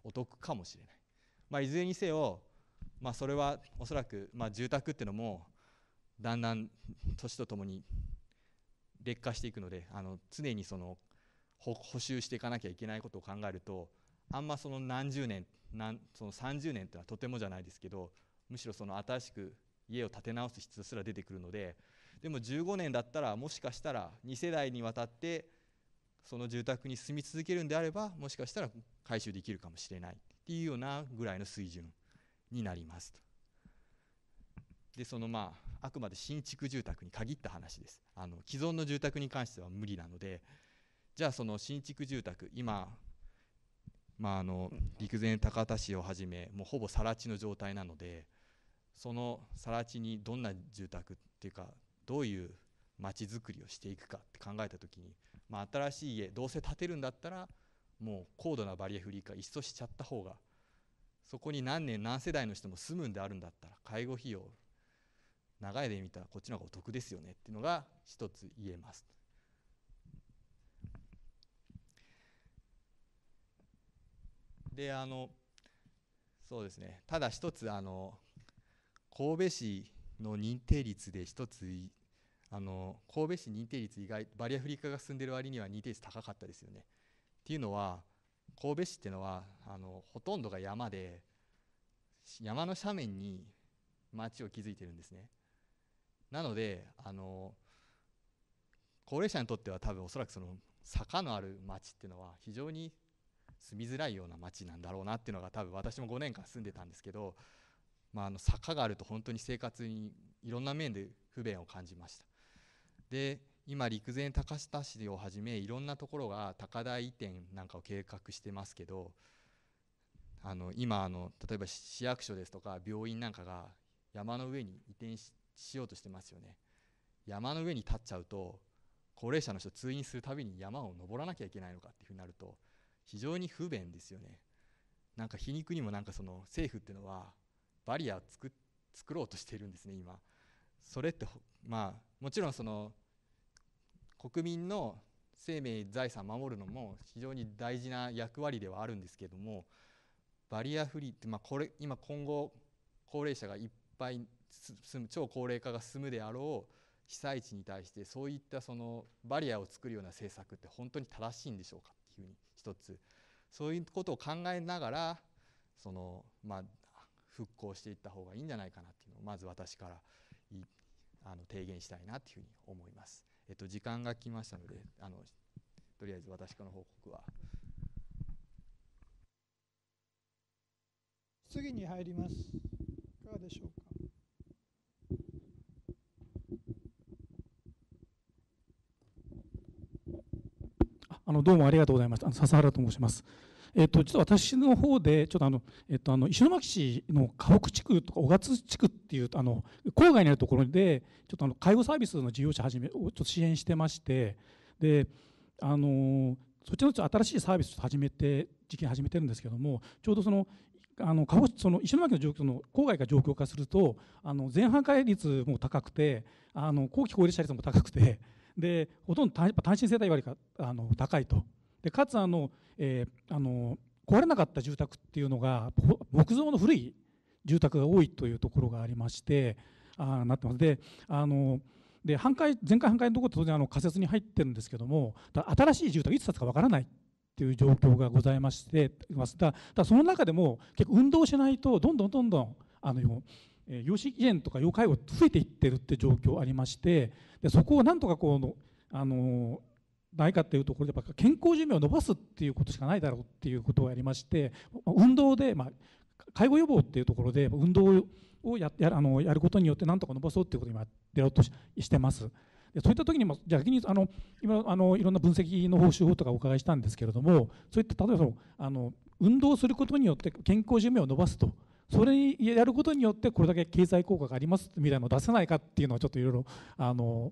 お得かもしれない、まあ、いずれにせよ、まあ、それはおそらく、まあ、住宅っていうのもだんだん年とともに劣化していくのであの常にその補修していかなきゃいけないことを考えるとあんまその何十年何その30年っていうのはとてもじゃないですけどむしろその新しく家を建て直す必要すら出てくるのででも15年だったらもしかしたら2世代にわたってその住宅に住み続けるんであればもしかしたら回収できるかもしれないっていうようなぐらいの水準になりますと。でそのまああくまで新築住宅に限った話ですあの既存の住宅に関しては無理なのでじゃあその新築住宅今まあ、あの陸前高田市をはじめもうほぼ更地の状態なのでその更地にどんな住宅っていうかどういう街づくりをしていくかって考えた時に、まあ、新しい家どうせ建てるんだったらもう高度なバリアフリー化一掃しちゃった方がそこに何年何世代の人も住むんであるんだったら介護費用長いで見たらこっちの方がお得ですよねっていうのが一つ言えます。であのそうですねただ一つあの神戸市の認定率で1つあの神戸市認定率意外バリアフリー化が進んでる割には認定率高かったですよね。っていうのは神戸市っていうのはあのほとんどが山で山の斜面に町を築いてるんですね。なのであの高齢者にとっては多分おそらくその坂のある町っていうのは非常に住みづらいような町なんだろうなっていうのが多分私も5年間住んでたんですけどまあ、あの坂があると本当に生活にいろんな面で不便を感じましたで今陸前高田市をはじめいろんなところが高台移転なんかを計画してますけどあの今あの例えば市役所ですとか病院なんかが山の上に移転しようとしてますよね山の上に立っちゃうと高齢者の人通院するたびに山を登らなきゃいけないのかっていうふうになると非常に不便ですよねなんか皮肉にもなんかその政府っていうのはバリアを作ろうとしているんですね今。それってまあもちろんその国民の生命財産守るのも非常に大事な役割ではあるんですけどもバリアフリーって、まあ、これ今今後高齢者がいっぱい住む超高齢化が進むであろう被災地に対してそういったそのバリアを作るような政策って本当に正しいんでしょうかっていうふうに一つそういうことを考えながらその、まあ、復興していった方がいいんじゃないかなっていうのをまず私からいあの提言したいなというふうに思います。えっと、時間が来ましたのであのとりあえず私からの報告は。次に入ります。いかがでしょうか。あのどうもありがとうございました。笹原と申します。えっと、実は私の方で、ちょっとあの、えっと、あの、石巻市の河北地区とか小勝地区っていう、あの、郊外にあるところで、ちょっとあの、介護サービスの事業者はじめ、ちょっと支援してまして、で、あの、そっちの新しいサービスを始めて、実験始めてるんですけども、ちょうどその、あの鹿児その石巻の状況の郊外が状況化するとあの前半回率も高くてあの後期高齢者率も高くてでほとんど単単身世帯割があの高いとでかつあの、えー、あの壊れなかった住宅っていうのが木造の古い住宅が多いというところがありましてあなってますであので半壊前回半壊のところって当然あの仮設に入ってるんですけども新しい住宅いつ建つかわからないっていう状況がございましてますだだその中でも結構運動しないとどんどんどんどんあの養子遺伝とか要介護増えていってるって状況ありましてでそこをなんとかこうあのないかというところでやっぱ健康寿命を伸ばすっていうことしかないだろうっていうことをやりまして運動で、まあ、介護予防っていうところで運動をややあのやることによってなんとか伸ばそうっていうことを今やろうとしてます。でそういった時にも逆にあの今あのいろんな分析の報酬法とかお伺いしたんですけれどもそういった例えばあの運動することによって健康寿命を伸ばすとそれにやることによってこれだけ経済効果がありますみたいなのを出せないかっていうのはちょっといろいろあの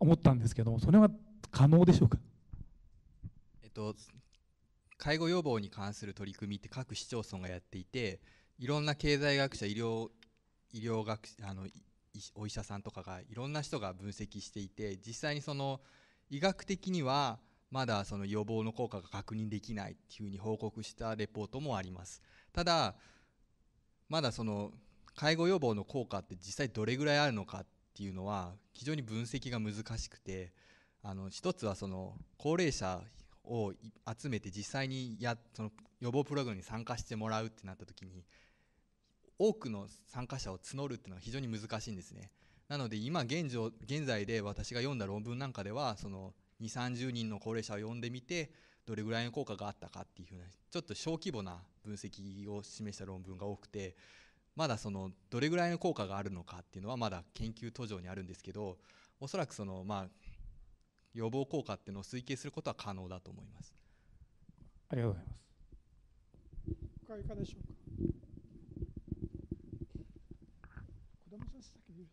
思ったんですけどもそれは可能でしょうか、えっと、介護予防に関する取り組みって各市町村がやっていていろんな経済学者医療医療学あのお医者さんとかがいろんな人が分析していて実際にその医学的にはまだその予防の効果が確認できないっていうふうに報告したレポートもありますただまだその介護予防の効果って実際どれぐらいあるのかっていうのは非常に分析が難しくてあの一つはその高齢者を集めて実際にやその予防プログラムに参加してもらうってなった時に多くの参加者を募るっていうのは非常に難しいんですねなので今現状現在で私が読んだ論文なんかではその2 3 0人の高齢者を呼んでみてどれぐらいの効果があったかっていうふうなちょっと小規模な分析を示した論文が多くてまだそのどれぐらいの効果があるのかっていうのはまだ研究途上にあるんですけどおそらくそのまあ予防効果っていうのを推計することは可能だと思います。ありがとうございます。他いかでしょうか。小玉先生先に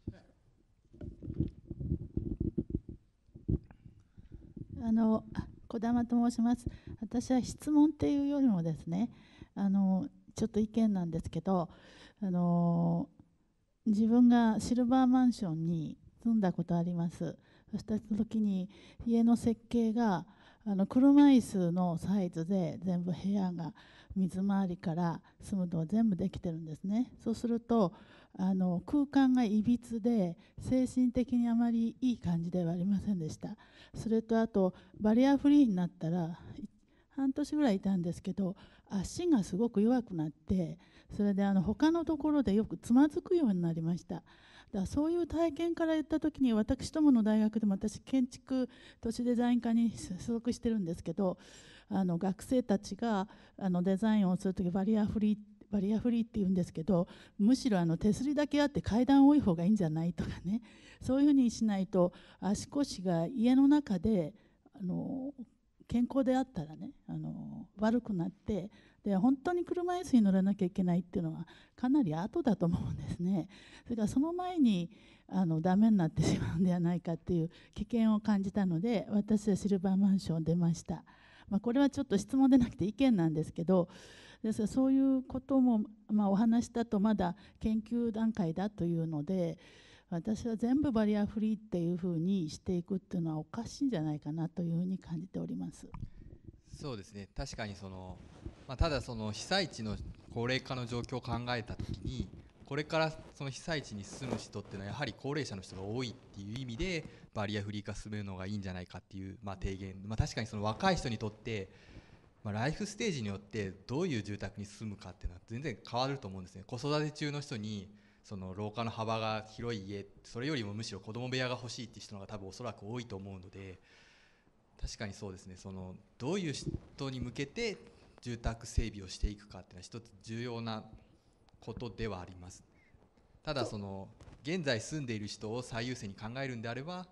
あの小玉と申します。私は質問っていうよりもですね、あのちょっと意見なんですけど、あの自分がシルバーマンションに住んだことあります。たちの時に家の設計があの車椅子のサイズで全部部屋が水回りから住むのは全部できてるんですねそうするとあの空間がいびつで精神的にあまりいい感じではありませんでしたそれとあとバリアフリーになったら半年ぐらいいたんですけど足がすごく弱くなってそれであの他のところでよくつまずくようになりましただそういう体験から言った時に私どもの大学でも私建築都市デザイン科に所属してるんですけどあの学生たちがあのデザインをする時バリアフリーバリアフリーって言うんですけどむしろあの手すりだけあって階段多い方がいいんじゃないとかねそういうふうにしないと足腰が家の中であの健康であったらねあの悪くなってで本当に車椅子に乗らなきゃいけないっていうのはかなり後だと思うんですね それからその前にあのダメになってしまうんではないかっていう 危険を感じたので私はシルバーマンションを出ました、まあ、これはちょっと質問でなくて意見なんですけどですそういうことも、まあ、お話だとまだ研究段階だというので私は全部バリアフリーっていうふうにしていくっていうのはおかしいんじゃないかなというふうに感じております。そうですね確かにそのまあ、ただその被災地の高齢化の状況を考えた時にこれからその被災地に住む人っていうのはやはり高齢者の人が多いっていう意味でバリアフリー化進めるのがいいんじゃないかっていうまあ提言、まあ、確かにその若い人にとってまあ、ライフステージによってどういう住宅に住むかっていうのは全然変わると思うんですね子育て中の人にその廊下の幅が広い家それよりもむしろ子供部屋が欲しいっていう人の方が多分おそらく多いと思うので確かにそうですねそのどういう人に向けて住宅整備をしていくかっていうのは一つ重要なことではありますただその現在住んでいる人を最優先に考えるんであれば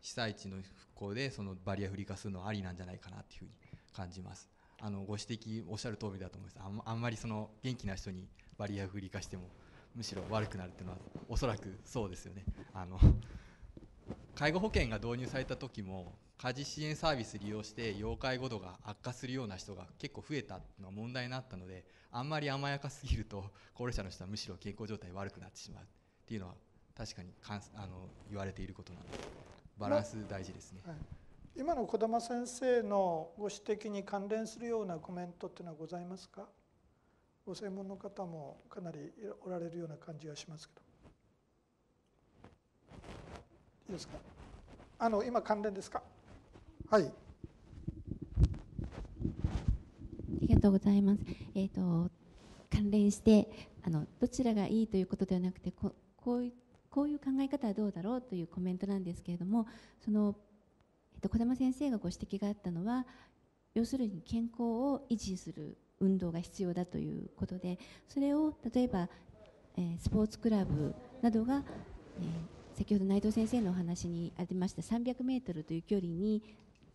被災地の復興でそのバリアフリー化するのはありなんじゃないかなっていうふうに感じますあのご指摘おっしゃる通りだと思いますあんまりその元気な人にバリアフリー化してもむしろ悪くなるっていうのはおそらくそうですよねあの介護保険が導入された時も家事支援サービス利用して要介護度が悪化するような人が結構増えたのが問題になったのであんまり甘やかすぎると高齢者の人はむしろ健康状態悪くなってしまうっていうのは確かにかんあの言われていることなのでバランス大事ですね。はい、今の児玉先生のご指摘に関連するようなコメントっていうのはございますかご専門の方もかなりおられるような感じがしますけど。いいですかあの今関連ですかはいありがとうございます。えっ、ー、と関連してあのどちらがいいということではなくてここういこういう考え方はどうだろうというコメントなんですけれどもその、えっと、小玉先生がご指摘があったのは要するに健康を維持する運動が必要だということでそれを例えば、えー、スポーツクラブなどが、えー、先ほど内藤先生のお話にありました 300m という距離に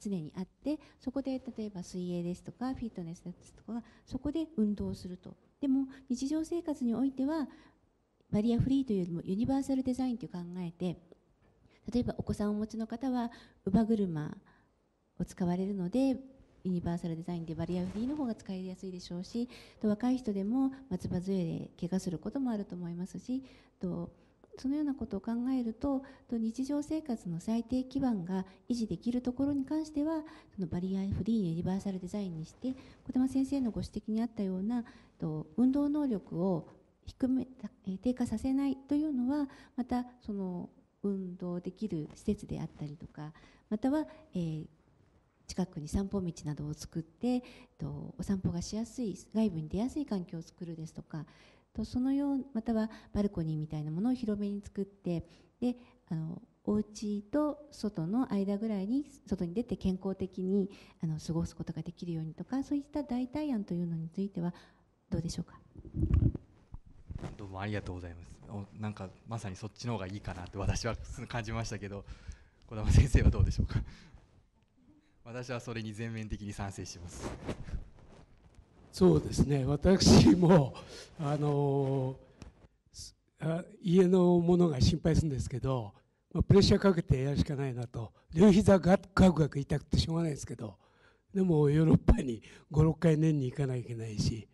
常にあってそこで例えば水泳ですとかフィットネスですとかそこで運動をするとでも日常生活においてはバリアフリーというよりもユニバーサルデザインという考えて例えばお子さんをお持ちの方は乳母車を使われるのでユニバーサルデザインでバリアフリーの方が使いやすいでしょうしと若い人でも松葉杖で怪我することもあると思いますしとそのようなことを考えると日常生活の最低基盤が維持できるところに関してはそのバリアフリーユニバーサルデザインにして小玉先生のご指摘にあったような運動能力を低め低下させないというのはまたその運動できる施設であったりとかまたは、えー、近くに散歩道などを作って、えっと、お散歩がしやすい外部に出やすい環境を作るですとかとそのようまたはバルコニーみたいなものを広めに作ってであのお家と外の間ぐらいに外に出て健康的にあの過ごすことができるようにとかそういった代替案というのについてはどうでしょうかどうもありがとうございますおなんかまさにそっちの方がいいかなって私は感じましたけど児玉先生はどうでしょうか私はそれに全面的に賛成しますそうですね私もあの家のものが心配するんですけど、まあ、プレッシャーかけてやるしかないなと両膝がガクガク痛くてしょうがないですけどでもヨーロッパに56回年に行かなきゃいけないし、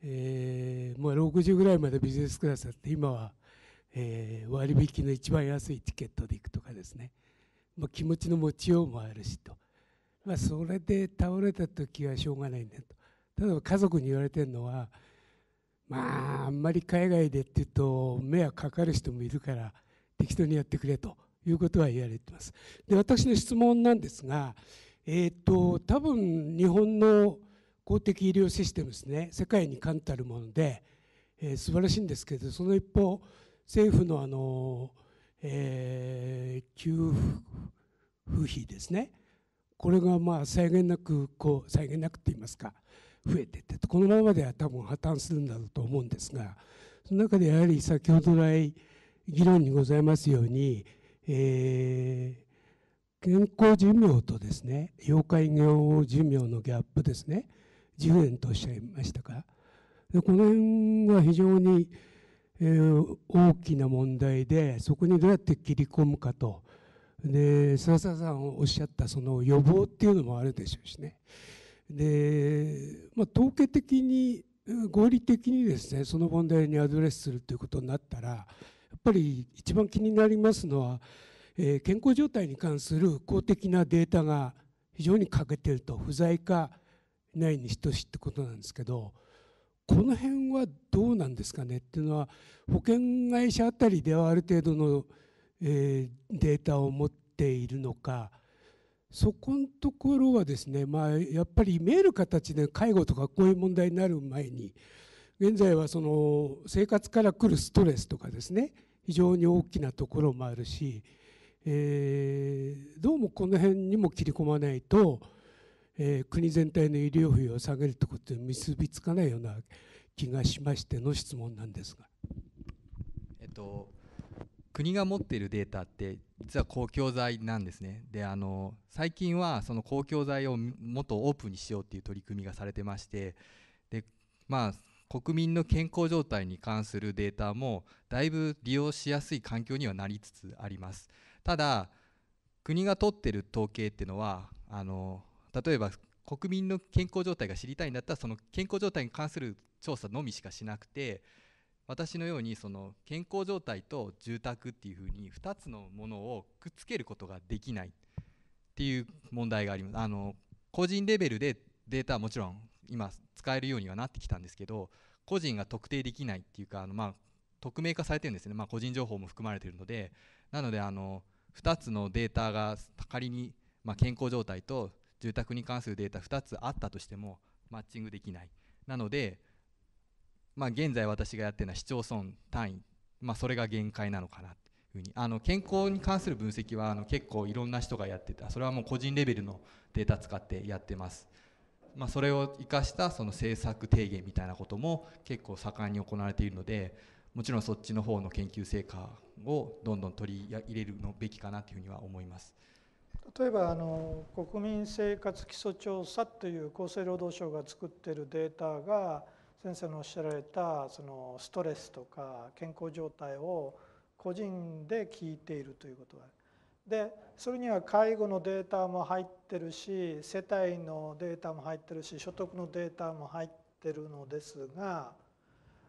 えー、もう60ぐらいまでビジネスクラスって今は、えー、割引の一番安いチケットで行くとかですね、まあ、気持ちの持ちようもあるしと、まあ、それで倒れた時はしょうがないねと例えば家族に言われてるのはまああんまり海外でっていうと迷惑かかる人もいるから適当にやってくれということは言われてます。で私の質問なんですが、えーと、多分日本の公的医療システムですね世界に冠たるもので、えー、素晴らしいんですけどその一方政府のあの、えー、給付費ですねこれがまあ際限なくこう際限なくって言いますか増えていってこのままでは多分破綻するんだろうと思うんですがその中でやはり先ほど来議論にございますように、えー、健康寿命とですね妖怪業寿命のギャップですね10年とおっしゃいましたかでこの辺は非常に、えー、大きな問題でそこにどうやって切り込むかとで笹さんおっしゃったその予防っていうのもあるでしょうしね。で、まあ、統計的に合理的にですねその問題にアドレスするということになったらやっぱり一番気になりますのは、えー、健康状態に関する公的なデータが非常に欠けていると不在かないに等しいってことなんですけどこの辺はどうなんですかねっていうのは保険会社あたりではある程度の、えー、データを持っているのか。そこのところはですね、まあ、やっぱり見える形で介護とかこういう問題になる前に現在はその生活から来るストレスとかですね非常に大きなところもあるし、えー、どうもこの辺にも切り込まないと、えー、国全体の医療費を下げるということに結びつかないような気がしましての質問なんですが。えっと国が持っているデータって実は公共財なんですねであの最近はその公共財をもっとオープンにしようっていう取り組みがされてましてでまあ国民の健康状態に関するデータもだいぶ利用しやすい環境にはなりつつありますただ国が取ってる統計っていうのはあの例えば国民の健康状態が知りたいんだったらその健康状態に関する調査のみしかしなくて私のようにその健康状態と住宅っていうふうに2つのものをくっつけることができないっていう問題がありますあの個人レベルでデータはもちろん今使えるようにはなってきたんですけど個人が特定できないっていうかあの、まあ、匿名化されてるんですね、まあ、個人情報も含まれているのでなのであの2つのデータが仮に、まあ、健康状態と住宅に関するデータ2つあったとしてもマッチングできないなのでまあ、現在私がやってるのは市町村単位、まあ、それが限界なのかなというふうにあの健康に関する分析はあの結構いろんな人がやってたそれはもう個人レベルのデータ使ってやってます。まあ、それを生かしたその政策提言みたいなことも結構盛んに行われているのでもちろんそっちの方の研究成果をどんどん取り入れるのべきかなというふうには思います。例えばあの国民生活基礎調査という厚生労働省が作っているデータが先生のおっしゃられたそのストレスとか健康状態を個人で聞いているということはでそれには介護のデータも入ってるし世帯のデータも入ってるし所得のデータも入ってるのですが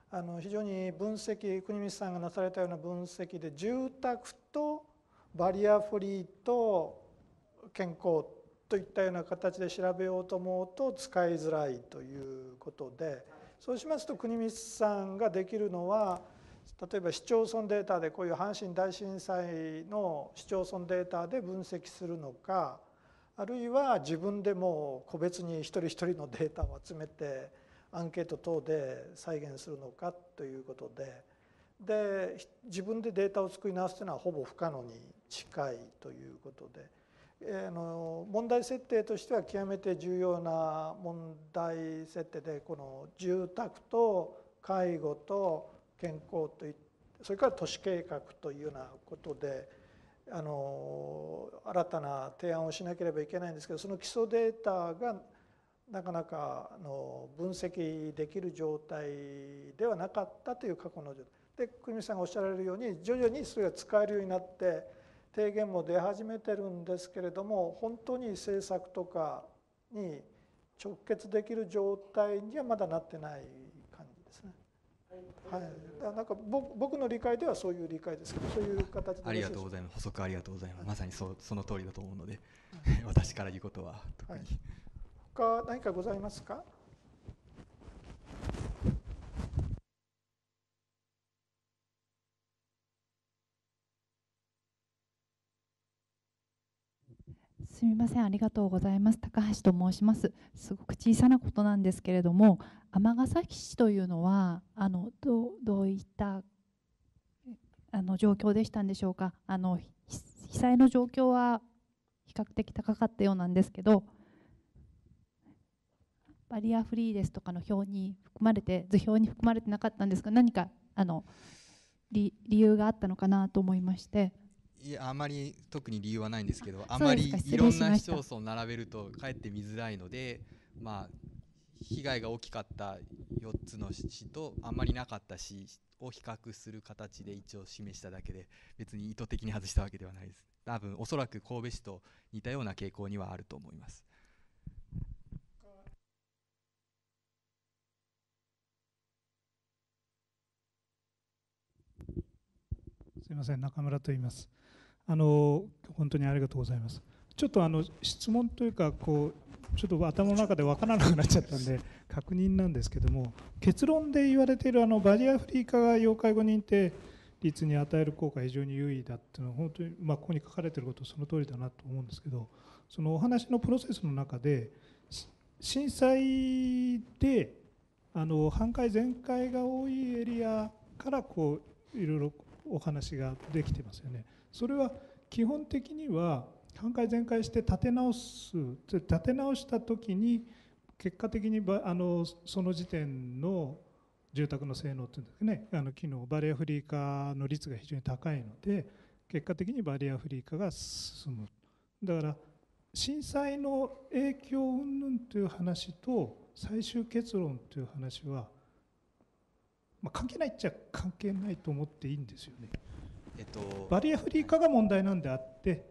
あの非常に分析国光さんがなされたような分析で住宅とバリアフリーと健康といったような形で調べようと思うと使いづらいということでそうしますと国光さんができるのは例えば市町村データでこういう阪神大震災の市町村データで分析するのかあるいは自分でも個別に一人一人のデータを集めてアンケート等で再現するのかということでで自分でデータを作り直すというのはほぼ不可能に近いということでえー、の問題設定としては極めて重要な問題設定でこの住宅と介護と健康といそれから都市計画というようなことであの新たな提案をしなければいけないんですけどその基礎データがなかなかあの分析できる状態ではなかったという過去の状態で久美さんがおっしゃられるように徐々にそれが使えるようになって提言も出始めてるんですけれども本当に政策とかに直結できる状態にはまだなってない感じですね。はい、だなんか僕の理解ではそういう理解ですけどそういう形でありがとうございます補足ありがとうございます、まさにそその通りだと思うので、はい、私から言うことは特に、はい、他何かございますかすみません、ありがとうございます。高橋と申します。すごく小さなことなんですけれども、尼崎市というのは、あのどどういったあの状況でしたんでしょうか。あの被災の状況は比較的高かったようなんですけど、バリアフリーですとかの表に含まれて、図表に含まれてなかったんですが、何かあの理由があったのかなと思いまして。いやあまり特に理由はないんですけどあまりいろんな市町村を並べるとかえって見づらいので、まあ、被害が大きかった4つの市とあんまりなかった市を比較する形で一応示しただけで別に意図的に外したわけではないです多分おそらく神戸市と似たような傾向にはあると思います。すみません中村と言います。あの本当にありがとうございます。ちょっとあの質問というかこうちょっと頭の中で分からなくなっちゃったんで確認なんですけども結論で言われているあのバリアフリー化が要介護認定率に与える効果非常に優位だっていうのは本当にまあここに書かれていることその通りだなと思うんですけどそのお話のプロセスの中で震災であの半壊全壊が多いエリアからこういろいろお話ができてますよね。それは基本的には半壊全壊して立て直す立て直した時に結果的にあのその時点の住宅の性能というんですかねあの機能バリアフリー化の率が非常に高いので結果的にバリアフリー化が進むだから震災の影響云々という話と最終結論という話は、まあ、関係ないっちゃ関係ないと思っていいんですよね。えっと、バリアフリー化が問題なんであって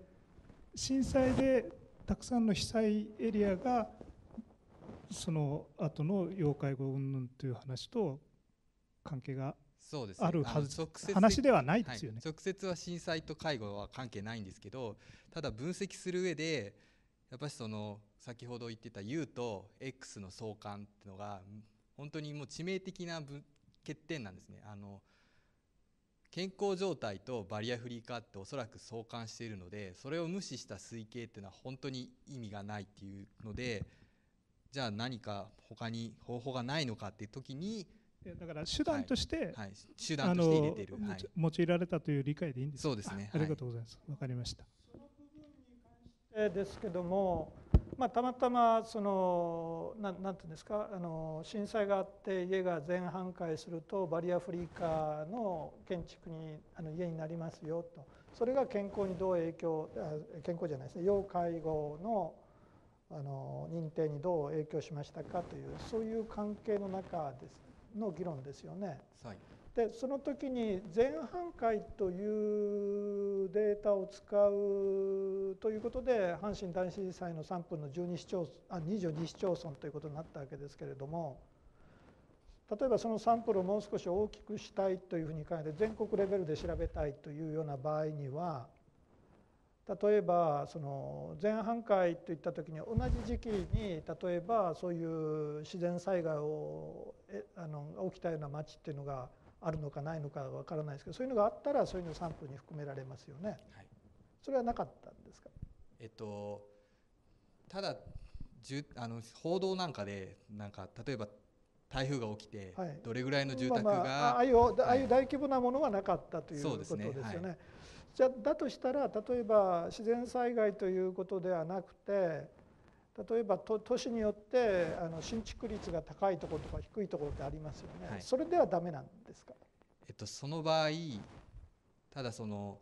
震災でたくさんの被災エリアがその後の要介護云々という話と関係がそうですね、あるはず話ではないですよね、はい、直接は震災と介護は関係ないんですけどただ分析する上でやっぱりその先ほど言ってた U と X の相関っていうのが本当にもう致命的な欠点なんですねあの健康状態とバリアフリー化っておそらく相関しているのでそれを無視した推計っていうのは本当に意味がないっていうのでじゃあ何か他に方法がないのかっていう時にだから手段として、はい、はい、手段として入れてる、はい、用いられたという理解でいいんですかそうですねありがとうございますわ、はい、かりましたその部分に関してですけどもまあ、たまたまそのななんていうんですかあの震災があって家が全半壊するとバリアフリー化の建築にあの家になりますよとそれが健康にどう影響あ健康じゃないですね要介護のあの認定にどう影響しましたかというそういう関係の中ですの議論ですよね。はいでその時に前半回というデータを使うということで阪神大震災の3分の12市町あ22市町村ということになったわけですけれども例えばそのサンプルをもう少し大きくしたいというふうに考えて全国レベルで調べたいというような場合には例えばその前半回といった時に同じ時期に例えばそういう自然災害をえあの起きたような町っていうのがあるのかないのかわからないですけどそういうのがあったらそういうのサンプルに含められますよね。はい、それはなかったんですか、えっと、ただじゅあの報道なんかでなんか例えば台風が起きて、はい、どれぐらいの住宅が、まあまあ、ああいう、はい、ああいう大規模なものはなかったということですよね。ねはい、じゃだとしたら例えば自然災害ということではなくて例えば都都市によってあの新築率が高いところとか低いところってありますよね、はい、それではダメなんですか、えっと、その場合ただその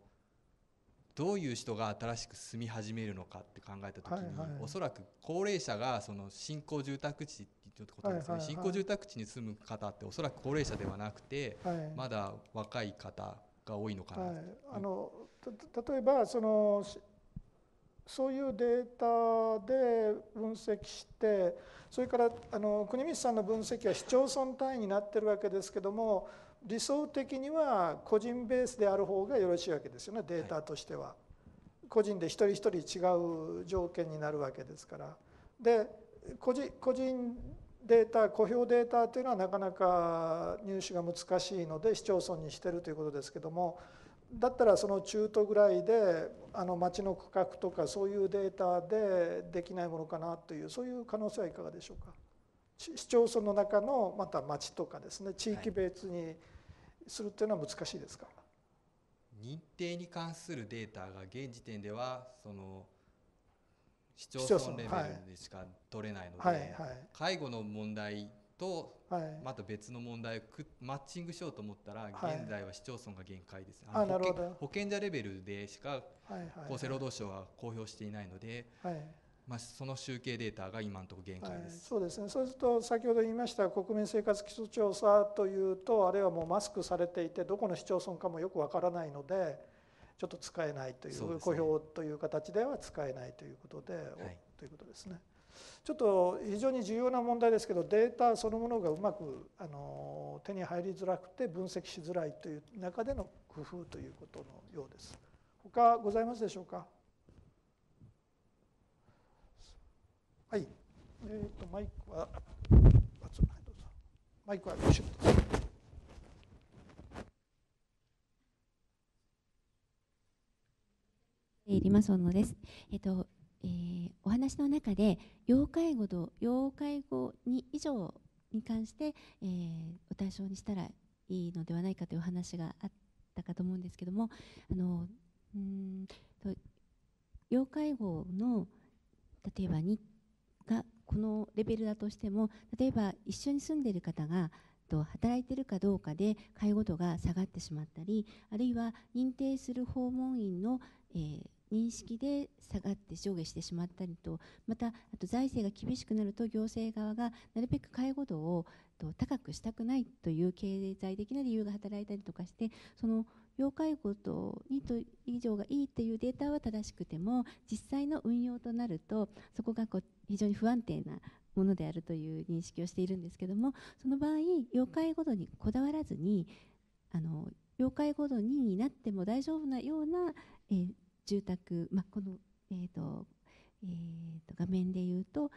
どういう人が新しく住み始めるのかって考えた時に、はいはい、おそらく高齢者がその新興住宅地っていうことですね、はいはいはい、新興住宅地に住む方っておそらく高齢者ではなくて、はい、まだ若い方が多いのかな、はい、あの例えばそのそういうデータで分析してそれからあの国光さんの分析は市町村単位になってるわけですけども理想的には個人ベースである方がよろしいわけですよねデータとしては、はい、個人で一人一人違う条件になるわけですからで個人個人データ公表データというのはなかなか入手が難しいので市町村にしてるということですけどもだったらその中途ぐらいであの町の区画とかそういうデータでできないものかなというそういう可能性はいかがでしょうか市町村の中のまた町とかですね地域別にするっていうのは難しいですか、はい、認定に関するデータが現時点ではその市町村レベルでしか取れないので、はいはいはい、介護の問題とまた別の問題をマッチングしようと思ったら現在は市町村が限界です、はい、あど保健者レベルでしか厚生労働省は公表していないので、まあ、その集計データが今のところ限界です、はい、そうですね、そうすると先ほど言いました国民生活基礎調査というと、あれはもうマスクされていて、どこの市町村かもよくわからないので、ちょっと使えないという、うね、公表という形では使えないということで、はい、ということですね。ちょっと非常に重要な問題ですけどデータそのものがうまくあの手に入りづらくて分析しづらいという中での工夫ということのようです。他ございますでしょうかはい、えーと、マイクはマイクは後ろです。リマソのです。えっとえー、お話の中で要介護度要介護に以上に関して、えー、お対象にしたらいいのではないかというお話があったかと思うんですけどもあのうんと要介護の例えば2がこのレベルだとしても例えば一緒に住んでいる方がと働いているかどうかで介護度が下がってしまったりあるいは認定する訪問員の、えー、認識で下がって上下してしまったりとまたあと財政が厳しくなると行政側がなるべく介護度を高くしたくないという経済的な理由が働いたりとかしてその要介護と2と以上がいいというデータは正しくても実際の運用となるとそこがこう非常に不安定なものであるという認識をしているんですけどもその場合要介護度にこだわらずにあの要介護度2になっても大丈夫なような、えー住宅、まあ、この、えーとえー、と画面で言うと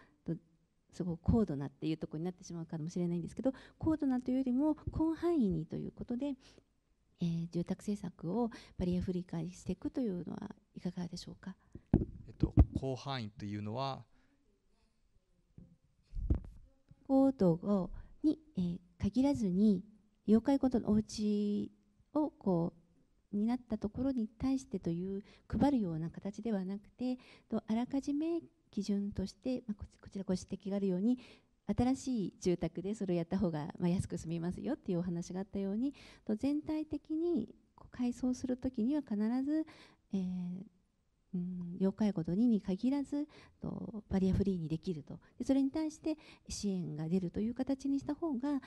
すごく高度なっていうところになってしまうかもしれないんですけど高度なというよりも広範囲にということで、えー、住宅政策をバリアフリー化していくというのはいかがでしょうか。えっと、広範囲というのは高度に、えー、限らずに要介護とのお家をこうになったところに対してという配るような形ではなくてあらかじめ基準として、まあ、こちらご指摘があるように新しい住宅でそれをやった方がま安く済みますよというお話があったようにと全体的に改装する時には必ず、えーうん、要介護度2に限らずとバリアフリーにできるとでそれに対して支援が出るという形にした方が、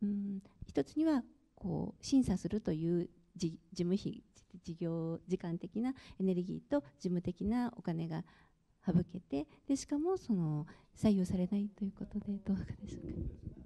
うん、一つにはこう審査するという事務費事業時間的なエネルギーと事務的なお金が省けてでしかもその採用されないということでどうかでしょうか。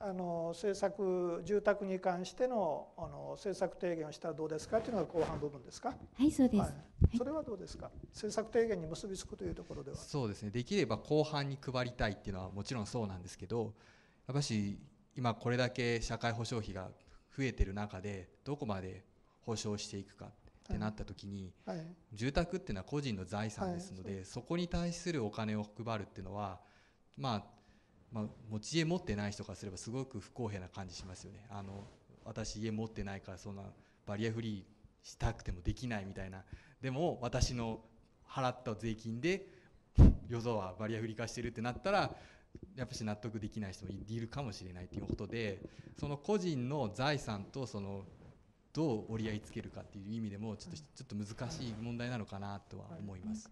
あの政策住宅に関してのあの政策提言をしたらどうですかというのが後半部分ですか。はいそうです、はい、それはどうですか。政策提言に結びつくというところでは。そうですね。できれば後半に配りたいっていうのはもちろんそうなんですけど、やっぱし今これだけ社会保障費が増えてる中でどこまで保障していくかってなった時に、はい住宅っていうのは個人の財産ですので、そこに対するお金を配るっていうのはまあまあ、持ち家持ってない人からすればすごく不公平な感じしますよねあの私家持ってないからそんなバリアフリーしたくてもできないみたいなでも私の払った税金でよぞはバリアフリー化してるってなったらやっぱし納得できない人もいるかもしれないということでその個人の財産とそのどう折り合いつけるかっていう意味でもちょっと,、ちょっと難しい問題なのかなとは思います。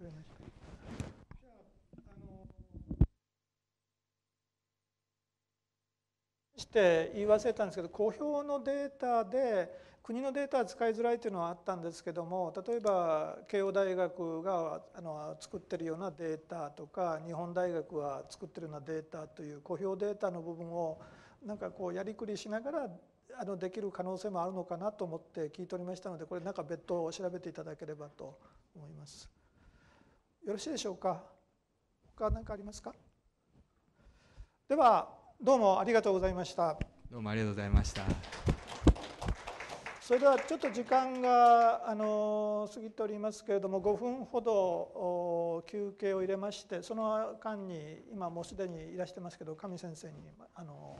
して言い忘れたんですけど公表のデータで国のデータは使いづらいというのはあったんですけども例えば慶応大学があの作ってるようなデータとか日本大学が作ってるようなデータという公表データの部分をなんかこうやりくりしながらあのできる可能性もあるのかなと思って聞いておりましたのでこれなんか別途調べていただければと思います。よろしいでしょうか他何かありますかではどうもありがとうございましたどうもありがとうございましたそれではちょっと時間があの過ぎておりますけれども5分ほど休憩を入れましてその間に今もうすでにいらしてますけど上先生にあの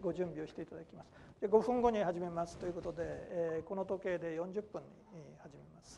ご準備をしていただきますで5分後に始めますということで、えこの時計で40分に始めます。